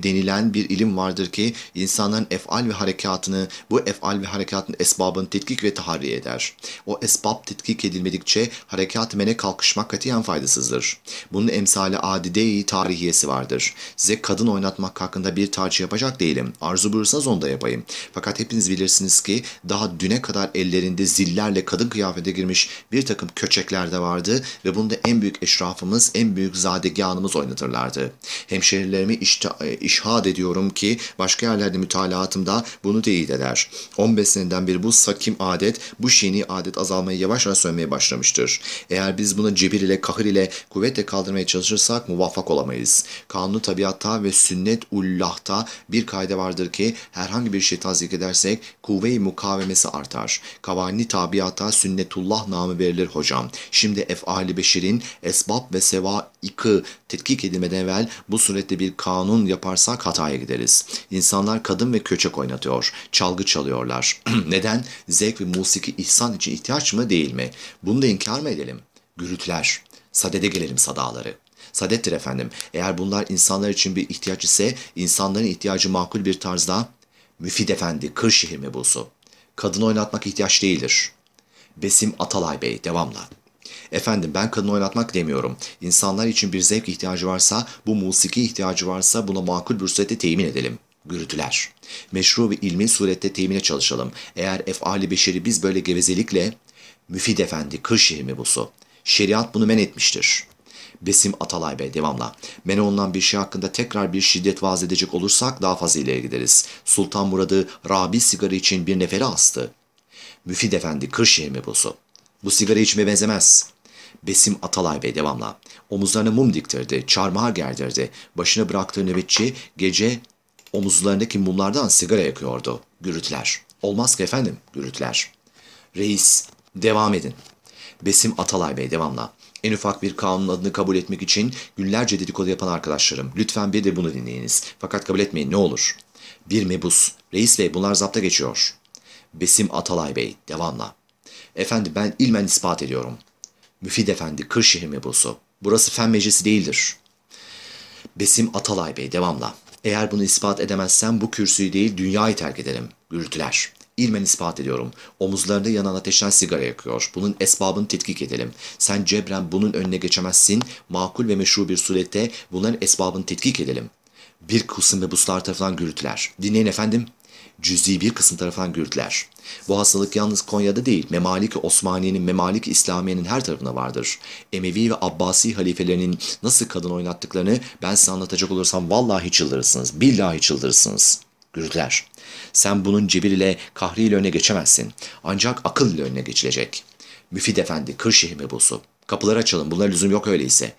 denilen bir ilim vardır ki insanların efal ve harekatını, bu efal ve harekatın esbabını tetkik ve tahari eder. O esbab tetkik edilmedikçe harekat mene kalkışmak katiyen faydasızdır. Bunun emsali adide-i tarih tahiyesi vardır. Size kadın oynatmak hakkında bir tarçı yapacak değilim. Arzu buyursanız onu da yapayım. Fakat hepiniz bilirsiniz ki daha düne kadar ellerinde zillerle kadın kıyafete girmiş bir takım köçekler de vardı ve bunu da en büyük eşrafımız, en büyük zadeganımız oynatırlardı. Hemşerilerimi işte, işhad ediyorum ki başka yerlerde mütalaatımda bunu değil eder. 15 seneden beri bu sakim adet, bu şeni adet azalmayı yavaş yavaş sönmeye başlamıştır. Eğer biz bunu cebir ile, kahır ile, kuvvetle kaldırmaya çalışırsak muvaffak olamayız yapamayız. Kanunu tabiatta ve sünnet ullahta bir kaide vardır ki herhangi bir şey tazik edersek kuvve-i mukavemesi artar. Kavani tabiata sünnetullah namı verilir hocam. Şimdi efali beşirin esbab ve seva sevaikı tetkik edilmeden evvel bu surette bir kanun yaparsak hataya gideriz. İnsanlar kadın ve köçek oynatıyor. Çalgı çalıyorlar. Neden? Zevk ve musiki ihsan için ihtiyaç mı değil mi? Bunu da inkar mı edelim? Gürültüler. Sadede gelelim sadaları. Sadettir efendim. Eğer bunlar insanlar için bir ihtiyaç ise insanların ihtiyacı makul bir tarzda Müfid Efendi Kırşehir mebusu. Kadını oynatmak ihtiyaç değildir. Besim Atalay Bey devamla. Efendim ben kadın oynatmak demiyorum. İnsanlar için bir zevk ihtiyacı varsa, bu musiki ihtiyacı varsa buna makul bir surette temin edelim. Gürültüler. Meşru ve ilmi surette temine çalışalım. Eğer efali beşeri biz böyle gevezelikle, Müfid Efendi Kırşehir mebusu. Şeriat bunu men etmiştir. Besim Atalay Bey devamla. Menon'dan bir şey hakkında tekrar bir şiddet vaz edecek olursak daha fazla ileri gideriz. Sultan Murad'ı Rabi sigara için bir nefere astı. Müfid Efendi Kırşehir mebusu. Bu sigara içme benzemez. Besim Atalay Bey devamla. Omuzlarına mum diktirdi, çarmıha gerdirdi. Başına bıraktığı nöbetçi gece omuzlarındaki mumlardan sigara yakıyordu. Gürültüler. Olmaz ki efendim, gürültüler. Reis, devam edin. Besim Atalay Bey devamla. En ufak bir kanun adını kabul etmek için günlerce dedikodu yapan arkadaşlarım. Lütfen bir de bunu dinleyiniz. Fakat kabul etmeyin ne olur. Bir mebus. Reis bey bunlar zapta geçiyor. Besim Atalay bey. Devamla. Efendi ben ilmen ispat ediyorum. Müfid efendi Kırşehir mebusu. Burası fen meclisi değildir. Besim Atalay bey. Devamla. Eğer bunu ispat edemezsem bu kürsüyü değil dünyayı terk ederim. Gürültüler. İlmen ispat ediyorum. Omuzlarında yanan ateşten sigara yakıyor. Bunun esbabını tetkik edelim. Sen cebren bunun önüne geçemezsin. Makul ve meşru bir surette bunların esbabını tetkik edelim. Bir kısım mebuslar tarafından gürültüler. Dinleyin efendim cüzi bir kısım tarafından gürültüler. Bu hastalık yalnız Konya'da değil, Memalik Osmaniye'nin, Memalik İslamiye'nin her tarafına vardır. Emevi ve Abbasi halifelerinin nasıl kadın oynattıklarını ben size anlatacak olursam vallahi çıldırırsınız, billahi çıldırırsınız. Gürültüler. Sen bunun cebir ile kahriyle önüne geçemezsin. Ancak akıl ile önüne geçilecek. Müfid Efendi, Kırşehir mebusu. Kapıları açalım, Bunlar lüzum yok öyleyse.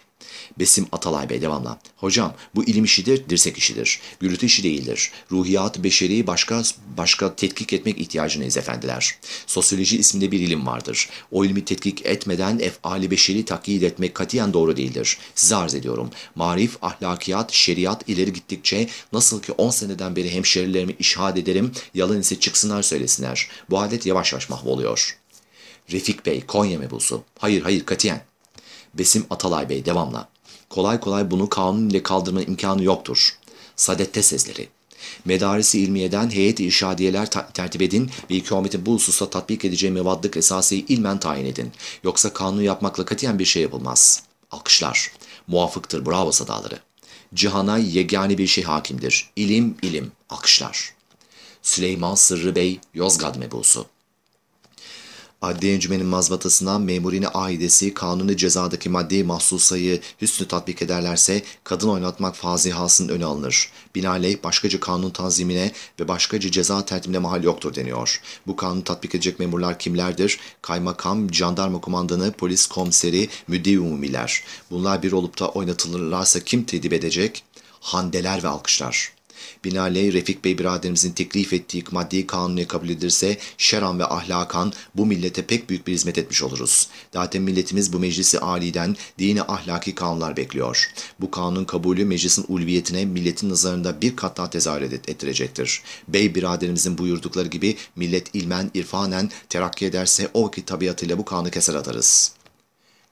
Besim Atalay Bey devamla. Hocam bu ilim işidir, dirsek işidir. Gürültü işi değildir. Ruhiyat beşeriyi başka başka tetkik etmek ihtiyacınız efendiler. Sosyoloji isminde bir ilim vardır. O ilmi tetkik etmeden efali beşeri takyit etmek katiyen doğru değildir. Size arz ediyorum. Marif, ahlakiyat, şeriat ileri gittikçe nasıl ki 10 seneden beri hemşerilerimi işhad ederim, yalan ise çıksınlar söylesinler. Bu adet yavaş yavaş mahvoluyor. Refik Bey, Konya mebusu. Hayır hayır katiyen. Besim Atalay Bey devamla kolay kolay bunu kanun ile kaldırma imkanı yoktur. Sadette sezleri. Medarisi ilmiyeden heyet-i işadiyeler tertip edin ve hükümetin bu hususta tatbik edeceği mevadlık esasıyı ilmen tayin edin. Yoksa kanunu yapmakla katiyen bir şey yapılmaz. Alkışlar. Muafıktır bravo sadaları. Cihana yegane bir şey hakimdir. İlim ilim. Alkışlar. Süleyman Sırrı Bey Yozgat mebusu. Adli Encümeni mazbatasına memurine aidesi kanuni cezadaki maddi mahsus sayı hüsnü tatbik ederlerse kadın oynatmak fazihasının önü alınır. Binaenaleyh başkacı kanun tanzimine ve başkacı ceza tertibine mahal yoktur deniyor. Bu kanun tatbik edecek memurlar kimlerdir? Kaymakam, jandarma kumandanı, polis komiseri, müddi umumiler. Bunlar bir olup da oynatılırlarsa kim tedip edecek? Handeler ve alkışlar. Binaenaleyh Refik Bey biraderimizin teklif ettiği maddi kanunu kabul edilirse şeran ve ahlakan bu millete pek büyük bir hizmet etmiş oluruz. Zaten milletimiz bu meclisi aliden dini ahlaki kanunlar bekliyor. Bu kanunun kabulü meclisin ulviyetine milletin nazarında bir kat daha tezahür ettirecektir. Bey biraderimizin buyurdukları gibi millet ilmen, irfanen terakki ederse o vakit tabiatıyla bu kanunu keser atarız.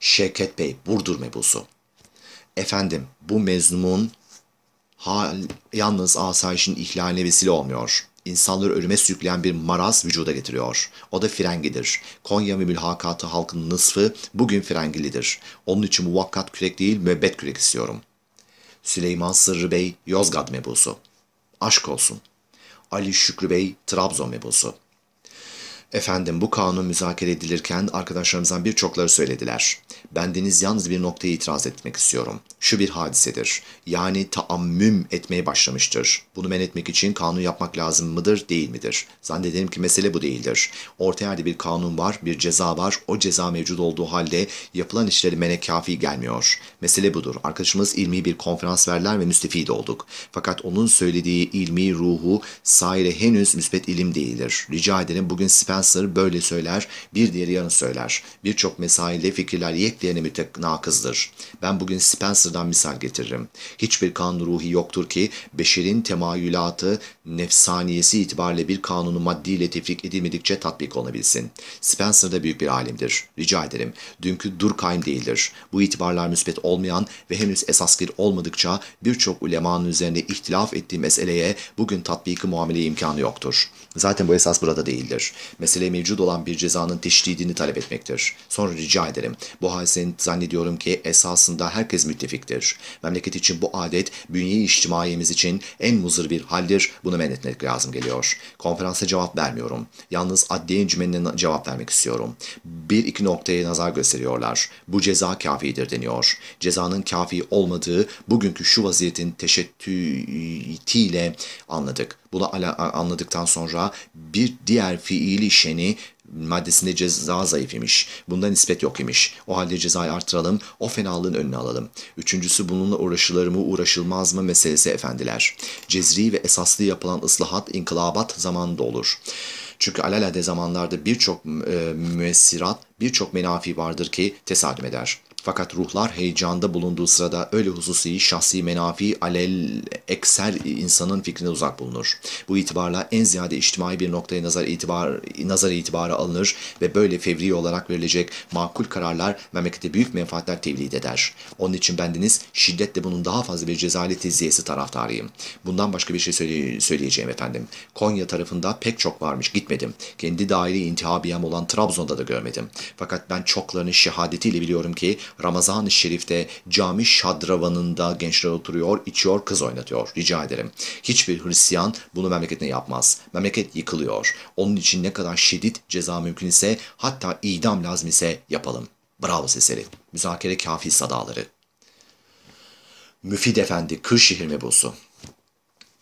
Şevket Bey, Burdur mebusu. Efendim, bu mezmun hal yalnız asayişin ihlaline vesile olmuyor. İnsanları ölüme sürükleyen bir maraz vücuda getiriyor. O da frengidir. Konya ve mülhakatı halkının nısfı bugün frengilidir. Onun için muvakkat kürek değil müebbet kürek istiyorum. Süleyman Sırrı Bey Yozgat mebusu. Aşk olsun. Ali Şükrü Bey Trabzon mebusu. Efendim bu kanun müzakere edilirken arkadaşlarımızdan birçokları söylediler. Bendeniz yalnız bir noktaya itiraz etmek istiyorum. Şu bir hadisedir. Yani taammüm etmeye başlamıştır. Bunu men etmek için kanun yapmak lazım mıdır, değil midir? Zannederim ki mesele bu değildir. Orta yerde bir kanun var, bir ceza var. O ceza mevcut olduğu halde yapılan işleri mene kafi gelmiyor. Mesele budur. Arkadaşımız ilmi bir konferans verler ve müstefid olduk. Fakat onun söylediği ilmi ruhu saire henüz müspet ilim değildir. Rica ederim bugün Spencer böyle söyler, bir diğeri yanı söyler. Birçok mesailde fikirler yek derinliklerine mütenakızdır. Ben bugün Spencer'dan misal getiririm. Hiçbir kanun ruhi yoktur ki beşerin temayülatı nefsaniyesi itibariyle bir kanunu maddiyle tefrik edilmedikçe tatbik olabilsin. Spencer da büyük bir alimdir. Rica ederim. Dünkü Durkheim değildir. Bu itibarlar müspet olmayan ve henüz esasgir olmadıkça birçok ulemanın üzerine ihtilaf ettiği meseleye bugün tatbiki muamele imkanı yoktur. Zaten bu esas burada değildir. Mesele mevcut olan bir cezanın teşdidini talep etmektir. Sonra rica ederim. Bu hal zannediyorum ki esasında herkes müttefiktir. Memleket için bu adet bünye içtimaiyemiz için en muzır bir haldir. Bunu men etmek lazım geliyor. Konferansa cevap vermiyorum. Yalnız adliye encümenine cevap vermek istiyorum. Bir iki noktaya nazar gösteriyorlar. Bu ceza kafidir deniyor. Cezanın kafi olmadığı bugünkü şu vaziyetin teşettütiyle anladık. Bunu anladıktan sonra bir diğer fiili şeni maddesinde ceza zayıf imiş. Bunda nispet yok imiş. O halde cezayı artıralım, o fenalığın önüne alalım. Üçüncüsü bununla uğraşılır mı uğraşılmaz mı meselesi efendiler. Cezri ve esaslı yapılan ıslahat, inkılabat zamanında olur. Çünkü alelade zamanlarda birçok e, müessirat, birçok menafi vardır ki tesadüm eder. Fakat ruhlar heyecanda bulunduğu sırada öyle hususi, şahsi, menafi, alel, eksel insanın fikrine uzak bulunur. Bu itibarla en ziyade içtimai bir noktaya nazar, itibar, nazar itibarı alınır ve böyle fevri olarak verilecek makul kararlar memlekete büyük menfaatler tevlid eder. Onun için bendeniz şiddetle bunun daha fazla bir cezalı teziyesi taraftarıyım. Bundan başka bir şey söyleyeceğim efendim. Konya tarafında pek çok varmış gitmedim. Kendi daire intihabiyem olan Trabzon'da da görmedim. Fakat ben çoklarının şehadetiyle biliyorum ki Ramazan-ı Şerif'te cami şadravanında gençler oturuyor, içiyor, kız oynatıyor. Rica ederim. Hiçbir Hristiyan bunu memleketine yapmaz. Memleket yıkılıyor. Onun için ne kadar şiddet ceza mümkün ise hatta idam lazım ise yapalım. Bravo sesleri. Müzakere kafi sadaları. Müfid Efendi Kırşehir mebusu.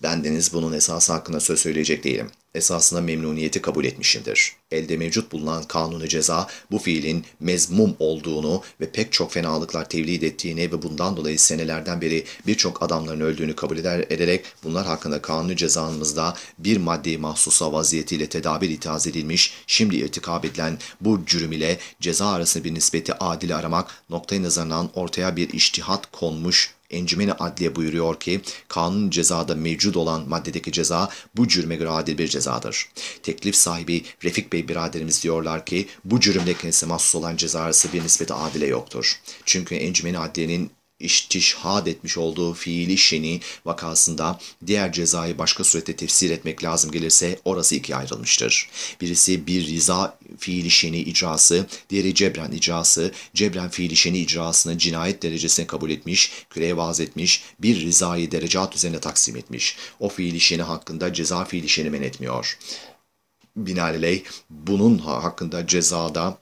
Bendeniz bunun esası hakkında söz söyleyecek değilim esasına memnuniyeti kabul etmişimdir. Elde mevcut bulunan kanunu ceza bu fiilin mezmum olduğunu ve pek çok fenalıklar tevlid ettiğini ve bundan dolayı senelerden beri birçok adamların öldüğünü kabul eder, ederek bunlar hakkında kanunu cezamızda bir maddi mahsusa vaziyetiyle tedabir itaz edilmiş, şimdi irtikab edilen bu cürüm ile ceza arasında bir nispeti adil aramak noktayı nazarından ortaya bir iştihat konmuş Encümeni Adliye buyuruyor ki kanun cezada mevcut olan maddedeki ceza bu cürme göre adil bir cezadır. Teklif sahibi Refik Bey biraderimiz diyorlar ki bu cürümle kendisi mahsus olan cezası bir nispeti adile yoktur. Çünkü Encümeni Adliye'nin iştişhad etmiş olduğu fiili şeni vakasında diğer cezayı başka surette tefsir etmek lazım gelirse orası ikiye ayrılmıştır. Birisi bir riza fiili şeni icrası, diğeri cebren icrası, cebren fiili şeni icrasını cinayet derecesine kabul etmiş, küreye vaz etmiş, bir rizayı derecat üzerine taksim etmiş. O fiili şeni hakkında ceza fiili şeni men etmiyor. Binaenaleyh bunun hakkında cezada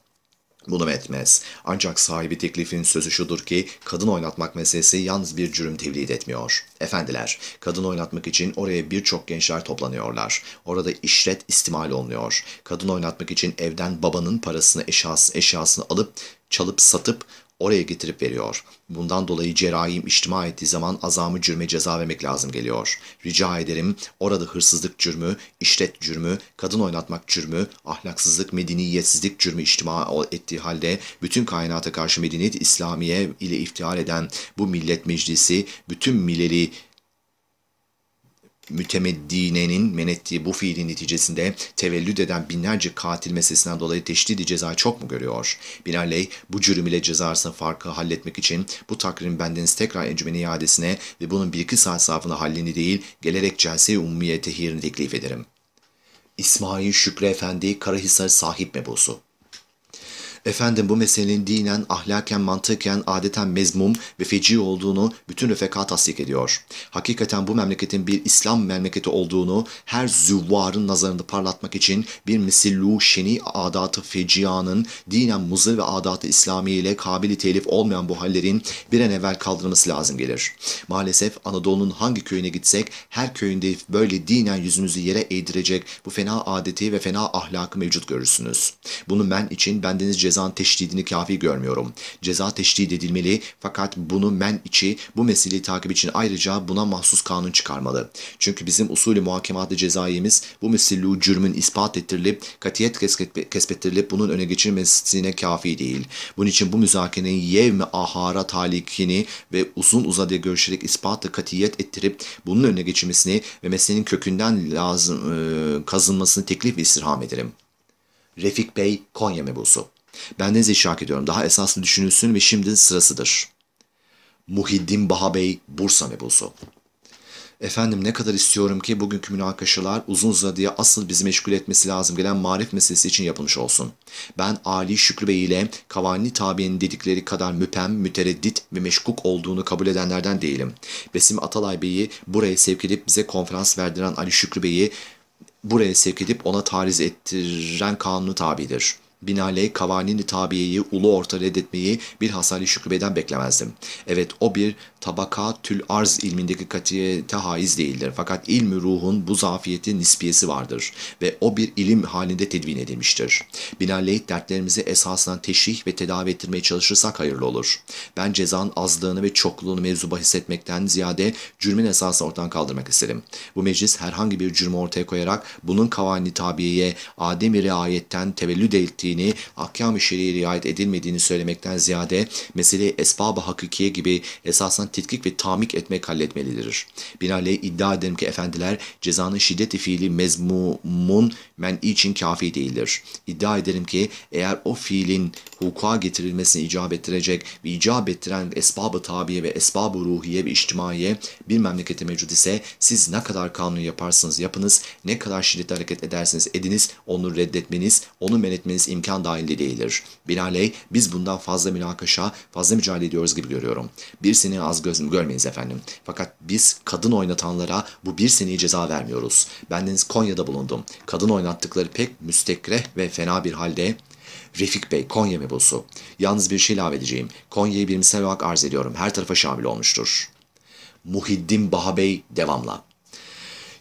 bunu etmez. Ancak sahibi teklifin sözü şudur ki kadın oynatmak meselesi yalnız bir cürüm tevlid etmiyor. Efendiler, kadın oynatmak için oraya birçok gençler toplanıyorlar. Orada işlet istimal olunuyor. Kadın oynatmak için evden babanın parasını eşyası, eşyasını alıp çalıp satıp oraya getirip veriyor. Bundan dolayı cerahim içtima ettiği zaman azamı cürme ceza vermek lazım geliyor. Rica ederim orada hırsızlık cürmü, işlet cürmü, kadın oynatmak cürmü, ahlaksızlık, medeniyetsizlik cürmü içtima ettiği halde bütün kainata karşı medeniyet İslamiye ile iftihar eden bu millet meclisi bütün milleri mütemeddinenin men ettiği bu fiilin neticesinde tevellüt eden binlerce katil meselesinden dolayı teşdidi ceza çok mu görüyor? Binerley bu cürüm ile ceza arasında farkı halletmek için bu takrim bendeniz tekrar encümen iadesine ve bunun bir iki saat safında hallini değil gelerek celse-i ummiye tehirini teklif ederim. İsmail Şükrü Efendi Karahisar sahip mebusu Efendim bu meselenin dinen, ahlaken, mantıken, adeten mezmum ve feci olduğunu bütün refeka tasdik ediyor. Hakikaten bu memleketin bir İslam memleketi olduğunu her züvvarın nazarında parlatmak için bir misillu şeni adatı fecianın dinen muzı ve adatı İslami ile kabili telif olmayan bu hallerin bir an evvel kaldırılması lazım gelir. Maalesef Anadolu'nun hangi köyüne gitsek her köyünde böyle dinen yüzünüzü yere eğdirecek bu fena adeti ve fena ahlakı mevcut görürsünüz. Bunu men için bendeniz ceza ceza teşdidini kafi görmüyorum. Ceza teşdid edilmeli fakat bunu men içi bu meseleyi takip için ayrıca buna mahsus kanun çıkarmalı. Çünkü bizim usulü muhakematı cezayemiz bu meselluğu cürmün ispat ettirilip katiyet kesbettirilip bunun öne geçirmesine kafi değil. Bunun için bu müzakerenin yevmi ahara talikini ve uzun uzadıya görüşerek ispatı katiyet ettirip bunun önüne geçirmesini ve meselenin kökünden lazım e, kazınmasını teklif ve istirham ederim. Refik Bey Konya mebusu. Bendeniz işrak ediyorum. Daha esaslı düşünülsün ve şimdi sırasıdır. Muhiddin Bahabey Bursa mebusu. Efendim ne kadar istiyorum ki bugünkü münakaşalar uzun uzadıya asıl bizi meşgul etmesi lazım gelen marif meselesi için yapılmış olsun. Ben Ali Şükrü Bey ile Kavani tabi'nin dedikleri kadar müpem, mütereddit ve meşkuk olduğunu kabul edenlerden değilim. Besim Atalay Bey'i buraya sevk edip bize konferans verdiren Ali Şükrü Bey'i buraya sevk edip ona tariz ettiren kanunu tabidir. Binaenaleyh kavanini tabiyeyi, ulu orta reddetmeyi bir hasali şükrübeden beklemezdim. Evet o bir tabaka tül arz ilmindeki katiyete haiz değildir. Fakat ilmi ruhun bu zafiyeti nispiyesi vardır ve o bir ilim halinde tedvin edilmiştir. Binaenaleyh dertlerimizi esasından teşrih ve tedavi ettirmeye çalışırsak hayırlı olur. Ben cezan azlığını ve çokluğunu mevzu hissetmekten ziyade cürmün esasını ortadan kaldırmak isterim. Bu meclis herhangi bir cürmü ortaya koyarak bunun kavani tabiyeye Adem-i riayetten tevellüd ettiği edilmediğini, ahkam-ı şer'i riayet edilmediğini söylemekten ziyade meseleyi esbab-ı hakikiye gibi esasen tetkik ve tamik etmek halletmelidir. Binaenaleyh iddia ederim ki efendiler cezanın şiddeti fiili mezmumun men için kafi değildir. İddia ederim ki eğer o fiilin hukuka getirilmesini icap ettirecek ve icap ettiren esbab-ı tabiye ve esbab-ı ruhiye ve içtimaiye bir memlekete mevcut ise siz ne kadar kanun yaparsınız yapınız, ne kadar şiddetli hareket edersiniz ediniz, onu reddetmeniz, onu menetmeniz etmeniz imkansız imkan dahilinde değildir. Binaenaleyh biz bundan fazla münakaşa, fazla mücadele ediyoruz gibi görüyorum. Bir seni az göz görmeyiz efendim. Fakat biz kadın oynatanlara bu bir seneyi ceza vermiyoruz. Bendeniz Konya'da bulundum. Kadın oynattıkları pek müstekreh ve fena bir halde Refik Bey, Konya mebusu. Yalnız bir şey ilave edeceğim. Konya'yı bilimsel olarak arz ediyorum. Her tarafa şamil olmuştur. Muhiddin Baha Bey devamla.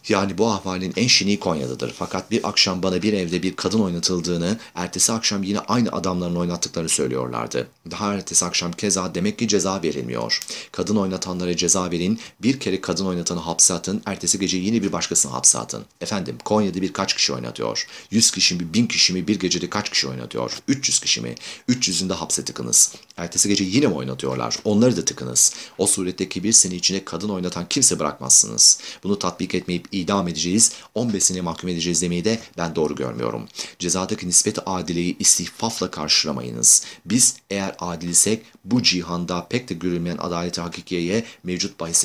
Yani bu ahvalin en şini Konya'dadır. Fakat bir akşam bana bir evde bir kadın oynatıldığını, ertesi akşam yine aynı adamların oynattıklarını söylüyorlardı. Daha ertesi akşam keza demek ki ceza verilmiyor. Kadın oynatanlara ceza verin, bir kere kadın oynatanı hapse atın, ertesi gece yine bir başkasını hapse atın. Efendim Konya'da birkaç kişi oynatıyor. 100 kişi mi, 1000 kişi mi bir gecede kaç kişi oynatıyor? 300 kişi mi? 300'ünde hapse tıkınız. Ertesi gece yine mi oynatıyorlar? Onları da tıkınız. O surette bir seni içine kadın oynatan kimse bırakmazsınız. Bunu tatbik etmeyip idam edeceğiz, 15'sini mahkum edeceğiz demeyi de ben doğru görmüyorum. Cezadaki nispet adileyi istihfafla karşılamayınız. Biz eğer adil adilsek bu cihanda pek de görülmeyen adaleti hakikiyeye mevcut bahis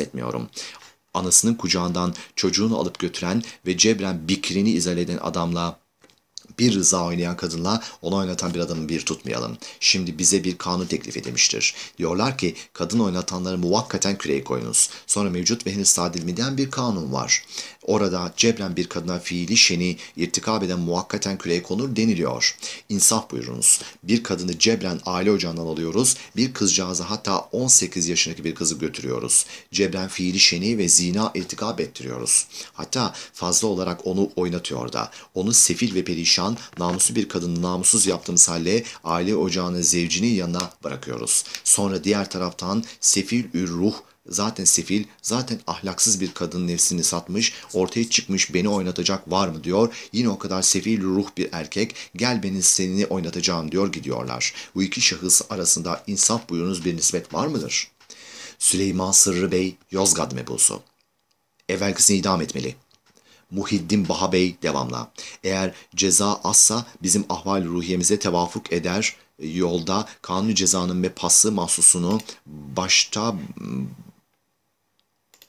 anasının kucağından çocuğunu alıp götüren ve cebren bikrini izale eden adamla bir rıza oynayan kadınla onu oynatan bir adamı bir tutmayalım. Şimdi bize bir kanun teklif edilmiştir. Diyorlar ki kadın oynatanları muvakkaten küreye koyunuz. Sonra mevcut ve henüz tadil bir kanun var. Orada cebren bir kadına fiili şeni irtikab eden muhakkaten küreye konur deniliyor. İnsaf buyurunuz. Bir kadını cebren aile ocağından alıyoruz. Bir kızcağızı hatta 18 yaşındaki bir kızı götürüyoruz. Cebren fiili şeni ve zina irtikab ettiriyoruz. Hatta fazla olarak onu oynatıyor da. Onu sefil ve perişan, namusu bir kadını namussuz yaptığımız halde aile ocağını zevcinin yanına bırakıyoruz. Sonra diğer taraftan sefil ür ruh zaten sefil, zaten ahlaksız bir kadın nefsini satmış, ortaya çıkmış beni oynatacak var mı diyor. Yine o kadar sefil ruh bir erkek gel beni seni oynatacağım diyor gidiyorlar. Bu iki şahıs arasında insaf buyurunuz bir nispet var mıdır? Süleyman Sırrı Bey Yozgat mebusu. Evvelkisini idam etmeli. Muhiddin Baha Bey devamla. Eğer ceza azsa bizim ahval ruhiyemize tevafuk eder yolda kanun cezanın ve pası mahsusunu başta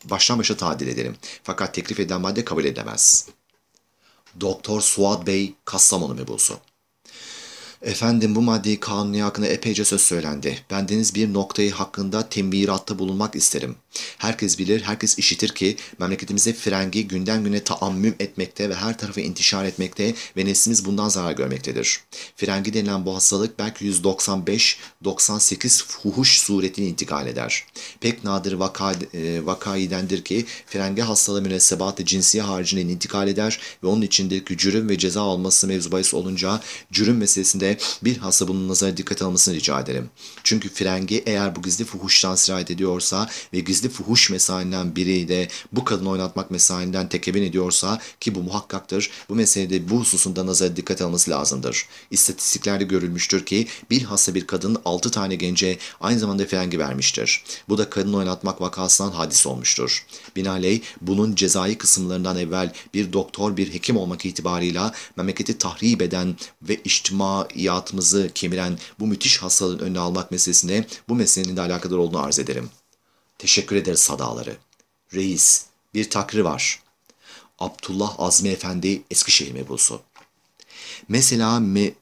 baştan başa tadil ederim. Fakat teklif eden madde kabul edemez. Doktor Suat Bey Kastamonu mebusu. Efendim bu maddeyi kanuni hakkında epeyce söz söylendi. Bendeniz bir noktayı hakkında tembihiratta bulunmak isterim. Herkes bilir, herkes işitir ki memleketimizde frengi günden güne taammüm etmekte ve her tarafa intişar etmekte ve neslimiz bundan zarar görmektedir. Frengi denilen bu hastalık belki 195-98 fuhuş suretini intikal eder. Pek nadir vaka, e, vakaidendir ki frengi hastalığı münessebatı cinsiye haricinden intikal eder ve onun içindeki cürüm ve ceza alması mevzu bahis olunca cürüm meselesinde bir hasta bunun nazara dikkat almasını rica ederim. Çünkü frengi eğer bu gizli fuhuştan sirayet ediyorsa ve gizli gizli fuhuş mesailinden biriyle bu kadını oynatmak mesailinden tekebin ediyorsa ki bu muhakkaktır, bu meselede bu hususunda nazara dikkat alması lazımdır. İstatistiklerde görülmüştür ki bilhassa bir kadın 6 tane gence aynı zamanda frengi vermiştir. Bu da kadın oynatmak vakasından hadis olmuştur. Binaenaleyh bunun cezai kısımlarından evvel bir doktor, bir hekim olmak itibarıyla memleketi tahrip eden ve içtimaiyatımızı kemiren bu müthiş hastalığın önüne almak meselesine bu meselenin de alakadar olduğunu arz ederim. Teşekkür ederiz hadaları. Reis, bir takri var. Abdullah Azmi Efendi Eskişehir mebusu. Mesela me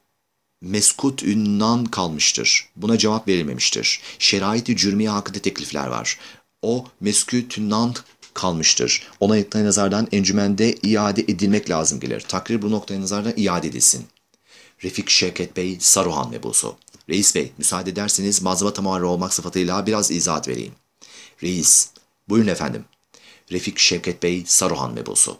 meskut ünnan kalmıştır. Buna cevap verilmemiştir. Şerait-i cürmiye hakkında teklifler var. O meskut ünnan kalmıştır. Ona noktaya nazardan encümende iade edilmek lazım gelir. Takrir bu noktaya nazardan iade edilsin. Refik Şevket Bey Saruhan mebusu. Reis Bey, müsaade ederseniz mazbata muharre olmak sıfatıyla biraz izahat vereyim. Reis, buyurun efendim. Refik Şevket Bey Saruhan Mebosu.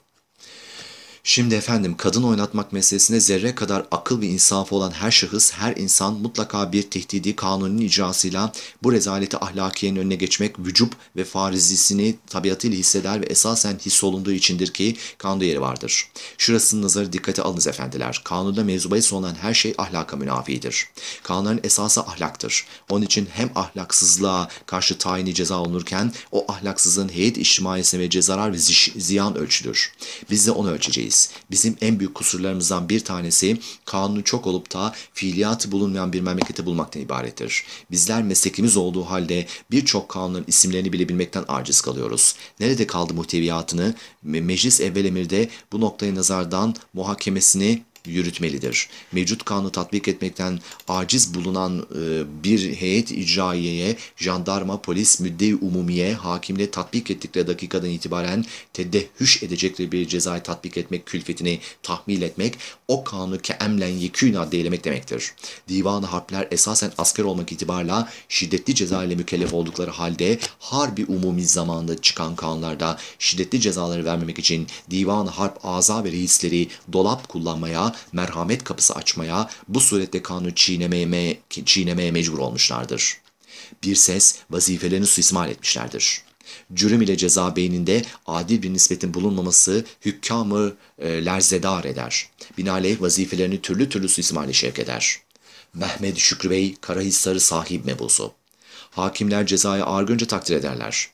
Şimdi efendim kadın oynatmak meselesine zerre kadar akıl ve insafı olan her şahıs, her insan mutlaka bir tehdidi kanunun icrasıyla bu rezaleti ahlakiyenin önüne geçmek vücub ve farizisini tabiatıyla hisseder ve esasen his hissolunduğu içindir ki kanunda yeri vardır. Şurasının nazarı dikkate alınız efendiler. Kanunda mevzubayı olan her şey ahlaka münafidir. Kanunların esası ahlaktır. Onun için hem ahlaksızlığa karşı tayini ceza olunurken o ahlaksızlığın heyet içtimaiyesine ve cezalar ve ziyan ölçülür. Biz de onu ölçeceğiz edemeyiz. Bizim en büyük kusurlarımızdan bir tanesi kanunu çok olup da fiiliyatı bulunmayan bir memleketi bulmaktan ibarettir. Bizler meslekimiz olduğu halde birçok kanunun isimlerini bile bilmekten aciz kalıyoruz. Nerede kaldı muhteviyatını? Meclis evvel emirde bu noktayı nazardan muhakemesini yürütmelidir. Mevcut kanunu tatbik etmekten aciz bulunan e, bir heyet icraiyeye, jandarma, polis, müdde umumiye, hakimle tatbik ettikleri dakikadan itibaren tedehüş edecekleri bir cezayı tatbik etmek külfetini tahmil etmek, o kanunu keemlen yekûn adde eylemek demektir. Divan-ı harpler esasen asker olmak itibarla şiddetli ceza ile mükellef oldukları halde harbi umumi zamanda çıkan kanunlarda şiddetli cezaları vermemek için divan-ı harp aza ve reisleri dolap kullanmaya merhamet kapısı açmaya, bu surette kanun çiğnemeye, çiğnemeye mecbur olmuşlardır. Bir ses vazifelerini suistimal etmişlerdir. Cürüm ile ceza beyninde adil bir nispetin bulunmaması hükkamı e, lerzedar eder. Binaenaleyh vazifelerini türlü türlü suistimale şevk eder. Mehmet Şükrü Bey Karahisar'ı sahip mebusu. Hakimler cezayı ağır görünce takdir ederler.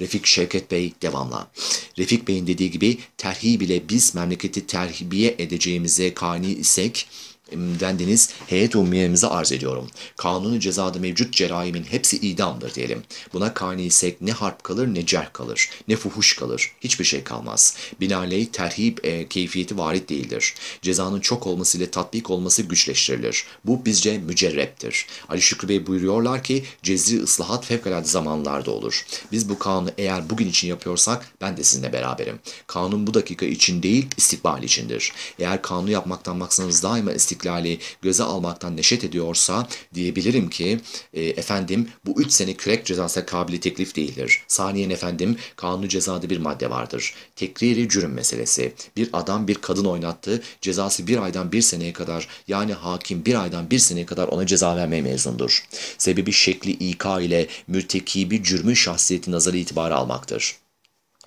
Refik Şevket Bey devamla. Refik Bey'in dediği gibi terhi bile biz memleketi terhibiye edeceğimize kani isek dendiniz heyet ummiyemize arz ediyorum. Kanunu cezada mevcut cerayimin hepsi idamdır diyelim. Buna kanisek ne harp kalır ne cerh kalır, ne fuhuş kalır, hiçbir şey kalmaz. binaley terhip e, keyfiyeti varit değildir. Cezanın çok olması ile tatbik olması güçleştirilir. Bu bizce mücerreptir. Ali Şükrü Bey buyuruyorlar ki cezri ıslahat fevkalade zamanlarda olur. Biz bu kanunu eğer bugün için yapıyorsak ben de sizinle beraberim. Kanun bu dakika için değil istikbal içindir. Eğer kanunu yapmaktan maksanız daima istikbal istiklali göze almaktan neşet ediyorsa diyebilirim ki e, efendim bu 3 sene kürek cezası kabili teklif değildir. Saniyen efendim kanun cezada bir madde vardır. Tekriri cürüm meselesi. Bir adam bir kadın oynattı. Cezası bir aydan bir seneye kadar yani hakim bir aydan bir seneye kadar ona ceza vermeye mezundur. Sebebi şekli ika ile mürtekibi cürmün şahsiyeti nazarı itibarı almaktır.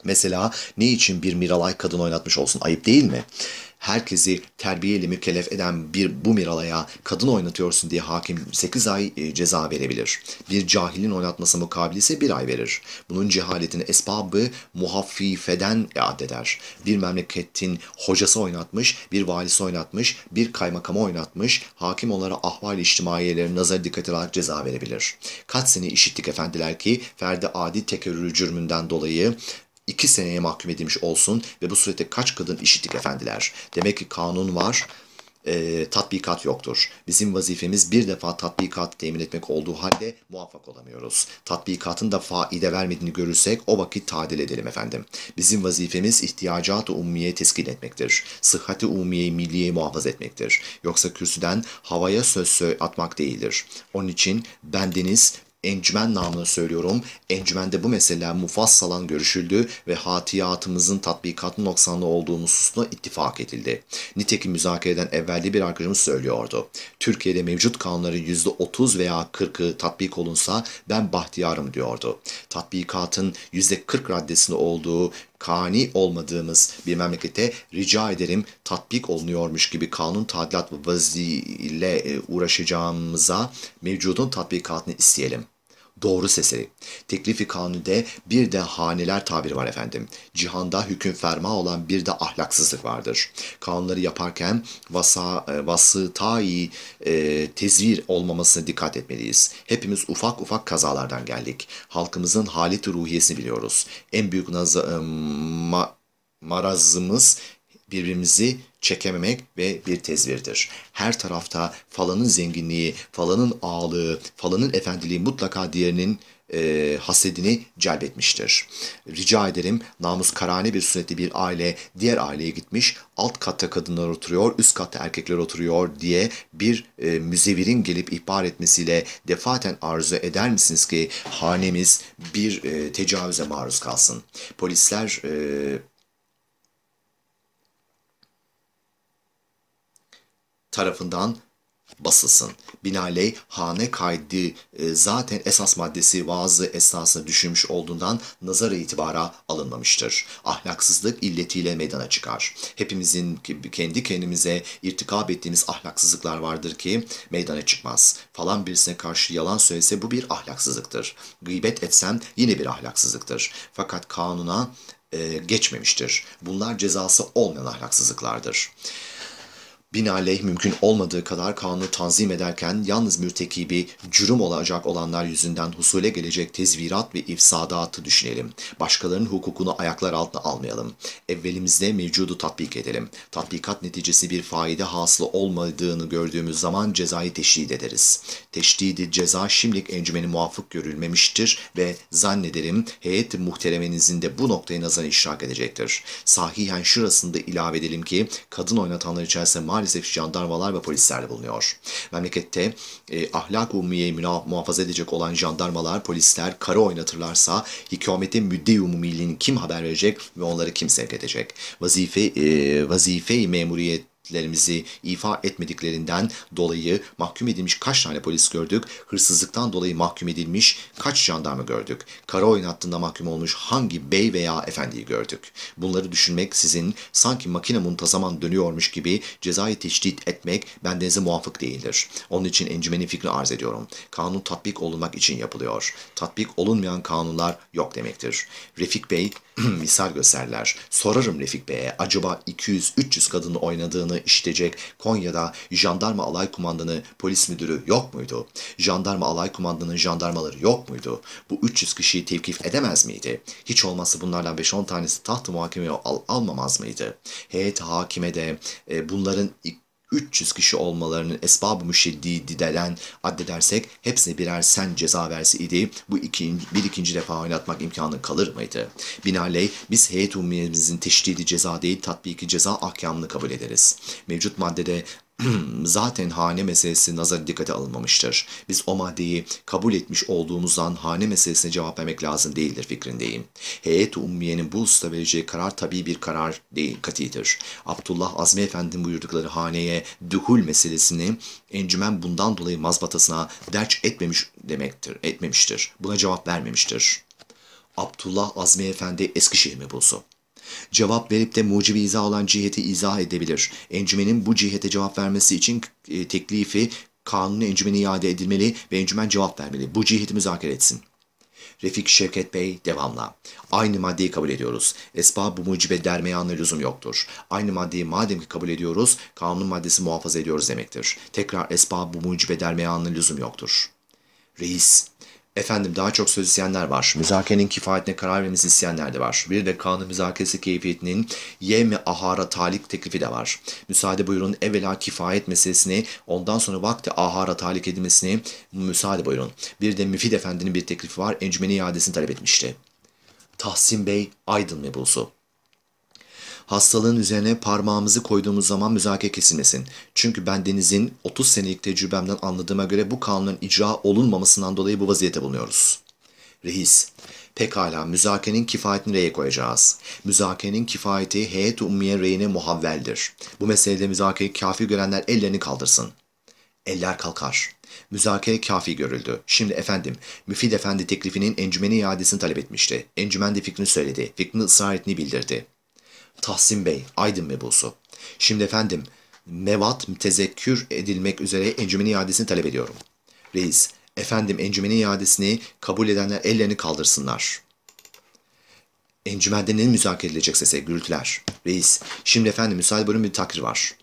Mesela ne için bir Miralay kadın oynatmış olsun ayıp değil mi? herkesi terbiyeyle mükellef eden bir bu miralaya kadın oynatıyorsun diye hakim 8 ay e, ceza verebilir. Bir cahilin oynatması mukabil ise 1 ay verir. Bunun cehaletini esbabı muhaffifeden adeder. Bir memleketin hocası oynatmış, bir valisi oynatmış, bir kaymakamı oynatmış, hakim onlara ahval içtimaiyeleri nazar dikkat alarak ceza verebilir. Kaç sene işittik efendiler ki Ferdi Adi tekerrür cürmünden dolayı 2 seneye mahkum edilmiş olsun ve bu sürede kaç kadın işittik efendiler. Demek ki kanun var, e, tatbikat yoktur. Bizim vazifemiz bir defa tatbikat temin etmek olduğu halde muvaffak olamıyoruz. Tatbikatın da faide vermediğini görürsek o vakit tadil edelim efendim. Bizim vazifemiz ihtiyacat-ı umumiye teskin etmektir. Sıhhati umumiye milliye muhafaza etmektir. Yoksa kürsüden havaya söz söz atmak değildir. Onun için bendeniz encümen namına söylüyorum. Encümende bu mesele mufassalan görüşüldü ve hatiyatımızın tatbikatı noksanlı olduğu hususuna ittifak edildi. Nitekim müzakereden evvelde bir arkadaşımız söylüyordu. Türkiye'de mevcut kanunların %30 veya 40'ı tatbik olunsa ben bahtiyarım diyordu. Tatbikatın %40 raddesinde olduğu kani olmadığımız bir memlekete rica ederim tatbik olunuyormuş gibi kanun tadilat ve vaziyle e, uğraşacağımıza mevcudun tatbikatını isteyelim doğru sesi. Teklifi kanunde bir de haneler tabiri var efendim. Cihanda hüküm ferma olan bir de ahlaksızlık vardır. Kanunları yaparken vasa, e, vasıtai e, tezvir olmamasına dikkat etmeliyiz. Hepimiz ufak ufak kazalardan geldik. Halkımızın halit ruhiyesini biliyoruz. En büyük naz- e, ma- marazımız birbirimizi çekememek ve bir tezvirdir. Her tarafta falanın zenginliği, falanın ağlığı, falanın efendiliği mutlaka diğerinin e, hasedini celbetmiştir. Rica ederim namus karane bir sünnetli bir aile diğer aileye gitmiş alt katta kadınlar oturuyor üst katta erkekler oturuyor diye bir e, müzevirin gelip ihbar etmesiyle defaten arzu eder misiniz ki hanemiz bir e, tecavüze maruz kalsın. Polisler e, tarafından basılsın. Binaenaleyh hane kaydı e, zaten esas maddesi vaazı esnasında düşünmüş olduğundan nazar itibara alınmamıştır. Ahlaksızlık illetiyle meydana çıkar. Hepimizin kendi kendimize irtikab ettiğimiz ahlaksızlıklar vardır ki meydana çıkmaz. Falan birisine karşı yalan söylese bu bir ahlaksızlıktır. Gıybet etsem yine bir ahlaksızlıktır. Fakat kanuna e, geçmemiştir. Bunlar cezası olmayan ahlaksızlıklardır. Binaenaleyh mümkün olmadığı kadar kanunu tanzim ederken yalnız mürtekibi cürüm olacak olanlar yüzünden husule gelecek tezvirat ve ifsadatı düşünelim. Başkalarının hukukunu ayaklar altına almayalım. Evvelimizde mevcudu tatbik edelim. Tatbikat neticesi bir faide hasılı olmadığını gördüğümüz zaman cezayı teşhid ederiz. Teşdidi ceza şimdilik encümeni muafık görülmemiştir ve zannederim heyet muhteremenizin de bu noktaya nazar iştirak edecektir. Sahihen şurasında ilave edelim ki kadın oynatanlar içerisinde maalesef jandarmalar ve polislerle bulunuyor. Memlekette e, ahlak umumiyeyi muhafaza edecek olan jandarmalar, polisler kara oynatırlarsa hikâmete müdde umumiliğini kim haber verecek ve onları kim sevk edecek? Vazife, e, vazife-i memuriyet şikayetlerimizi ifa etmediklerinden dolayı mahkum edilmiş kaç tane polis gördük? Hırsızlıktan dolayı mahkum edilmiş kaç jandarma gördük? Kara oyun hattında mahkum olmuş hangi bey veya efendiyi gördük? Bunları düşünmek sizin sanki makine muntazaman dönüyormuş gibi cezayı teşdit etmek bendenize muafık değildir. Onun için encümenin fikri arz ediyorum. Kanun tatbik olunmak için yapılıyor. Tatbik olunmayan kanunlar yok demektir. Refik Bey misal gösterler. Sorarım Refik Bey'e acaba 200-300 kadını oynadığını işitecek Konya'da jandarma alay kumandanı polis müdürü yok muydu? Jandarma alay kumandanın jandarmaları yok muydu? Bu 300 kişiyi tevkif edemez miydi? Hiç olmazsa bunlardan 5-10 tanesi taht muhakemeye al almamaz mıydı? Heyet hakime de e, bunların 300 kişi olmalarının esbab-ı müşeddididen addedersek hepsine birer sen ceza versi idi. Bu iki, bir ikinci defa oynatmak imkanı kalır mıydı? Binaley, biz heyet umumiyemizin teşdidi ceza değil tatbiki ceza ahkamını kabul ederiz. Mevcut maddede Hmm, zaten hane meselesi nazar dikkate alınmamıştır. Biz o maddeyi kabul etmiş olduğumuzdan hane meselesine cevap vermek lazım değildir fikrindeyim. Heyet-i Ummiye'nin bu usta vereceği karar tabi bir karar değil katidir. Abdullah Azmi Efendi'nin buyurdukları haneye dühül meselesini encümen bundan dolayı mazbatasına derç etmemiş demektir, etmemiştir. Buna cevap vermemiştir. Abdullah Azmi Efendi Eskişehir mebusu. Cevap verip de mucibi izah olan ciheti izah edebilir. Encümenin bu cihete cevap vermesi için e, teklifi kanunu encümene iade edilmeli ve encümen cevap vermeli. Bu ciheti müzakere etsin. Refik Şevket Bey devamla. Aynı maddeyi kabul ediyoruz. Esbab bu mucibe dermeyanla lüzum yoktur. Aynı maddeyi madem ki kabul ediyoruz, kanun maddesi muhafaza ediyoruz demektir. Tekrar esbab bu mucibe dermeyanla lüzum yoktur. Reis efendim daha çok söz isteyenler var. Müzakerenin kifayetine karar vermesi isteyenler de var. Bir de kanun müzakeresi keyfiyetinin yem ahara talik teklifi de var. Müsaade buyurun evvela kifayet meselesini ondan sonra vakti ahara talik edilmesini müsaade buyurun. Bir de Müfid Efendi'nin bir teklifi var. Encümeni iadesini talep etmişti. Tahsin Bey Aydın mebusu. Hastalığın üzerine parmağımızı koyduğumuz zaman müzakere kesilmesin. Çünkü ben denizin 30 senelik tecrübemden anladığıma göre bu kanunun icra olunmamasından dolayı bu vaziyete bulunuyoruz. Reis, pekala müzakerenin kifayetini reye koyacağız. Müzakerenin kifayeti heyet-i ummiye reyine muhavveldir. Bu meselede müzakereyi kafi görenler ellerini kaldırsın. Eller kalkar. Müzakere kafi görüldü. Şimdi efendim, Müfid Efendi teklifinin encümeni iadesini talep etmişti. Encümen de fikrini söyledi. Fikrini ısrar ettiğini bildirdi. Tahsin Bey, Aydın mebusu. Şimdi efendim mevat tezekkür edilmek üzere encümen iadesini talep ediyorum. Reis, efendim encümen iadesini kabul edenler ellerini kaldırsınlar. Encümende ne müzakere edilecek sese gürültüler. Reis, şimdi efendim müsaade bölüm bir takrir var.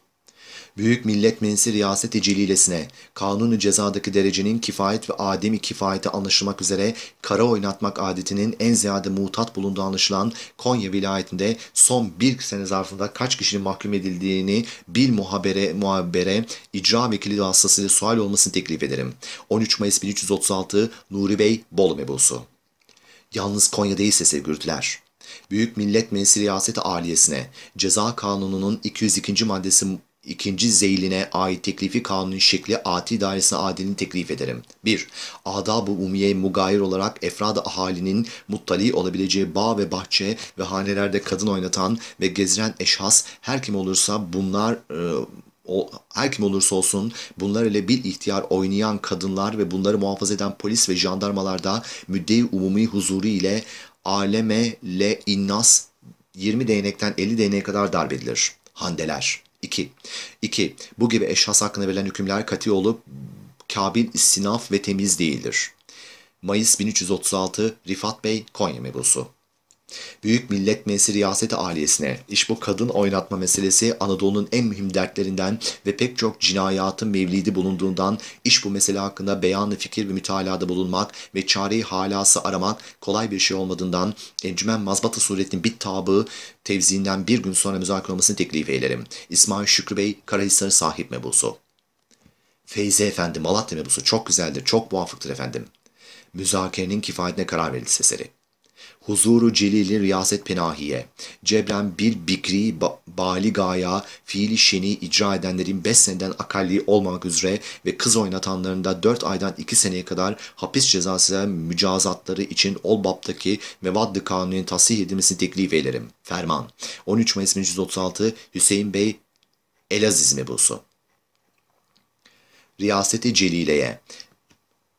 Büyük Millet Meclisi Riyaseti Celilesine, kanunu cezadaki derecenin kifayet ve ademi kifayeti anlaşılmak üzere kara oynatmak adetinin en ziyade mutat bulunduğu anlaşılan Konya vilayetinde son bir sene zarfında kaç kişinin mahkum edildiğini bir muhabere, muhabere icra vekili vasıtasıyla sual olmasını teklif ederim. 13 Mayıs 1336 Nuri Bey Bolu mebusu. Yalnız Konya değilse sevgililer. Büyük Millet Meclisi Riyaseti Aliyesine Ceza Kanunu'nun 202. maddesi ikinci zeyline ait teklifi kanunun şekli ati dairesine adilini teklif ederim. 1. Adab-ı umiye mugayir olarak efrad ahalinin muttali olabileceği bağ ve bahçe ve hanelerde kadın oynatan ve geziren eşhas her kim olursa bunlar... E, o, her kim olursa olsun bunlar ile bir ihtiyar oynayan kadınlar ve bunları muhafaza eden polis ve jandarmalarda müdde umumi huzuru ile aleme le innas 20 değnekten 50 değneğe kadar darbedilir. Handeler 2. 2. Bu gibi eşhas hakkında verilen hükümler kati olup kabil istinaf ve temiz değildir. Mayıs 1336 Rifat Bey Konya mebusu. Büyük Millet Meclisi Riyaseti Ailesi'ne iş bu kadın oynatma meselesi Anadolu'nun en mühim dertlerinden ve pek çok cinayatın mevlidi bulunduğundan iş bu mesele hakkında beyanlı fikir ve mütalada bulunmak ve çareyi halası aramak kolay bir şey olmadığından Encümen Mazbata Suret'in bir tabı tevziinden bir gün sonra müzakere olmasını teklif eylerim. İsmail Şükrü Bey Karahisar'ın sahip mebusu. Feyze Efendi Malatya mebusu çok güzeldir, çok muvafıktır efendim. Müzakerenin kifayetine karar verildi eseri huzuru celili riyazet penahiye, cebren bir bikri ba gaya, fiili şeni icra edenlerin 5 seneden akalli olmamak üzere ve kız oynatanlarında da 4 aydan 2 seneye kadar hapis cezası mücazatları için Olbap'taki mevaddi kanunun tasih edilmesini teklif ederim. Ferman 13 Mayıs 1936 Hüseyin Bey Elaziz mebusu. Riyaseti Celile'ye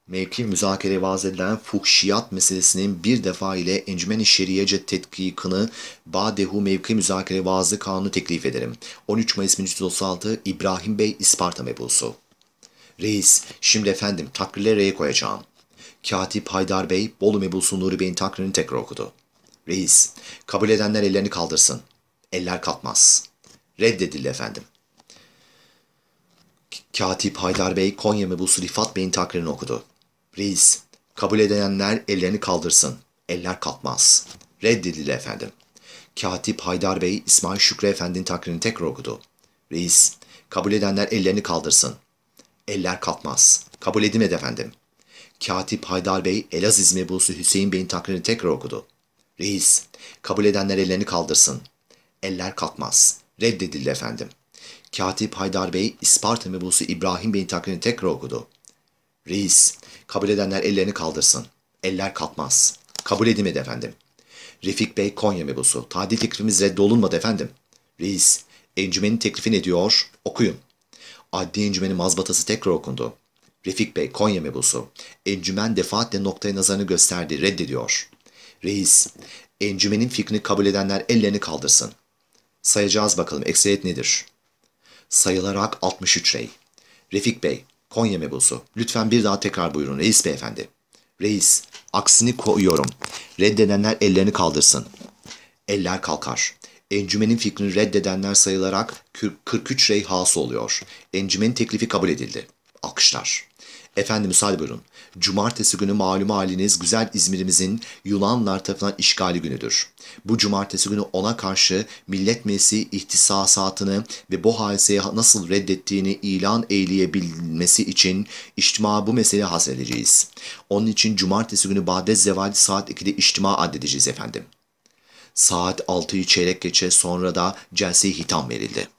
mevki müzakere vaz edilen fuhşiyat meselesinin bir defa ile Encümen-i Şeriyece Tetkikini Badehu Mevki Müzakere Vazı Kanunu teklif ederim. 13 Mayıs 1936 İbrahim Bey İsparta mebusu. Reis, şimdi efendim takrirlere koyacağım. Katip Haydar Bey, Bolu mebusu Nuri Bey'in takririni tekrar okudu. Reis, kabul edenler ellerini kaldırsın. Eller kalkmaz. Reddedildi efendim. Katip Haydar Bey, Konya mebusu Rifat Bey'in takririni okudu. Reis, kabul edenler ellerini kaldırsın. Eller kalkmaz. Reddedildi efendim. Katip Haydar Bey, İsmail Şükrü Efendi'nin takririni tekrar okudu. Reis, kabul edenler ellerini kaldırsın. Eller kalkmaz. Kabul edilmedi efendim. Katip Haydar Bey, Elaziz mebusu Hüseyin Bey'in takririni tekrar okudu. Reis, kabul edenler ellerini kaldırsın. Eller kalkmaz. Reddedildi efendim. Katip Haydar Bey, İsparta mebusu İbrahim Bey'in takririni tekrar okudu. Reis, kabul edenler ellerini kaldırsın. Eller kalkmaz. Kabul edilmedi efendim. Refik Bey Konya mebusu. Tadil fikrimiz reddolunmadı efendim. Reis, encümenin teklifi ne diyor? Okuyun. Adli encümenin mazbatası tekrar okundu. Refik Bey Konya mebusu. Encümen defaatle noktaya nazarını gösterdi. Reddediyor. Reis, encümenin fikrini kabul edenler ellerini kaldırsın. Sayacağız bakalım ekseriyet nedir? Sayılarak 63 rey. Refik Bey, Konya mebusu. Lütfen bir daha tekrar buyurun reis beyefendi. Reis, aksini koyuyorum. Reddedenler ellerini kaldırsın. Eller kalkar. Encümenin fikrini reddedenler sayılarak 43 rey hası oluyor. Encümenin teklifi kabul edildi. Alkışlar. Efendim müsaade buyurun. Cumartesi günü malum haliniz güzel İzmir'imizin Yunanlar tarafından işgali günüdür. Bu cumartesi günü ona karşı millet meclisi ihtisasatını ve bu hadiseyi nasıl reddettiğini ilan eyleyebilmesi için içtima bu meseleyi hasredeceğiz. Onun için cumartesi günü Bağdat Zevali saat 2'de içtima addedeceğiz efendim. Saat 6'yı çeyrek geçe sonra da celseye hitam verildi.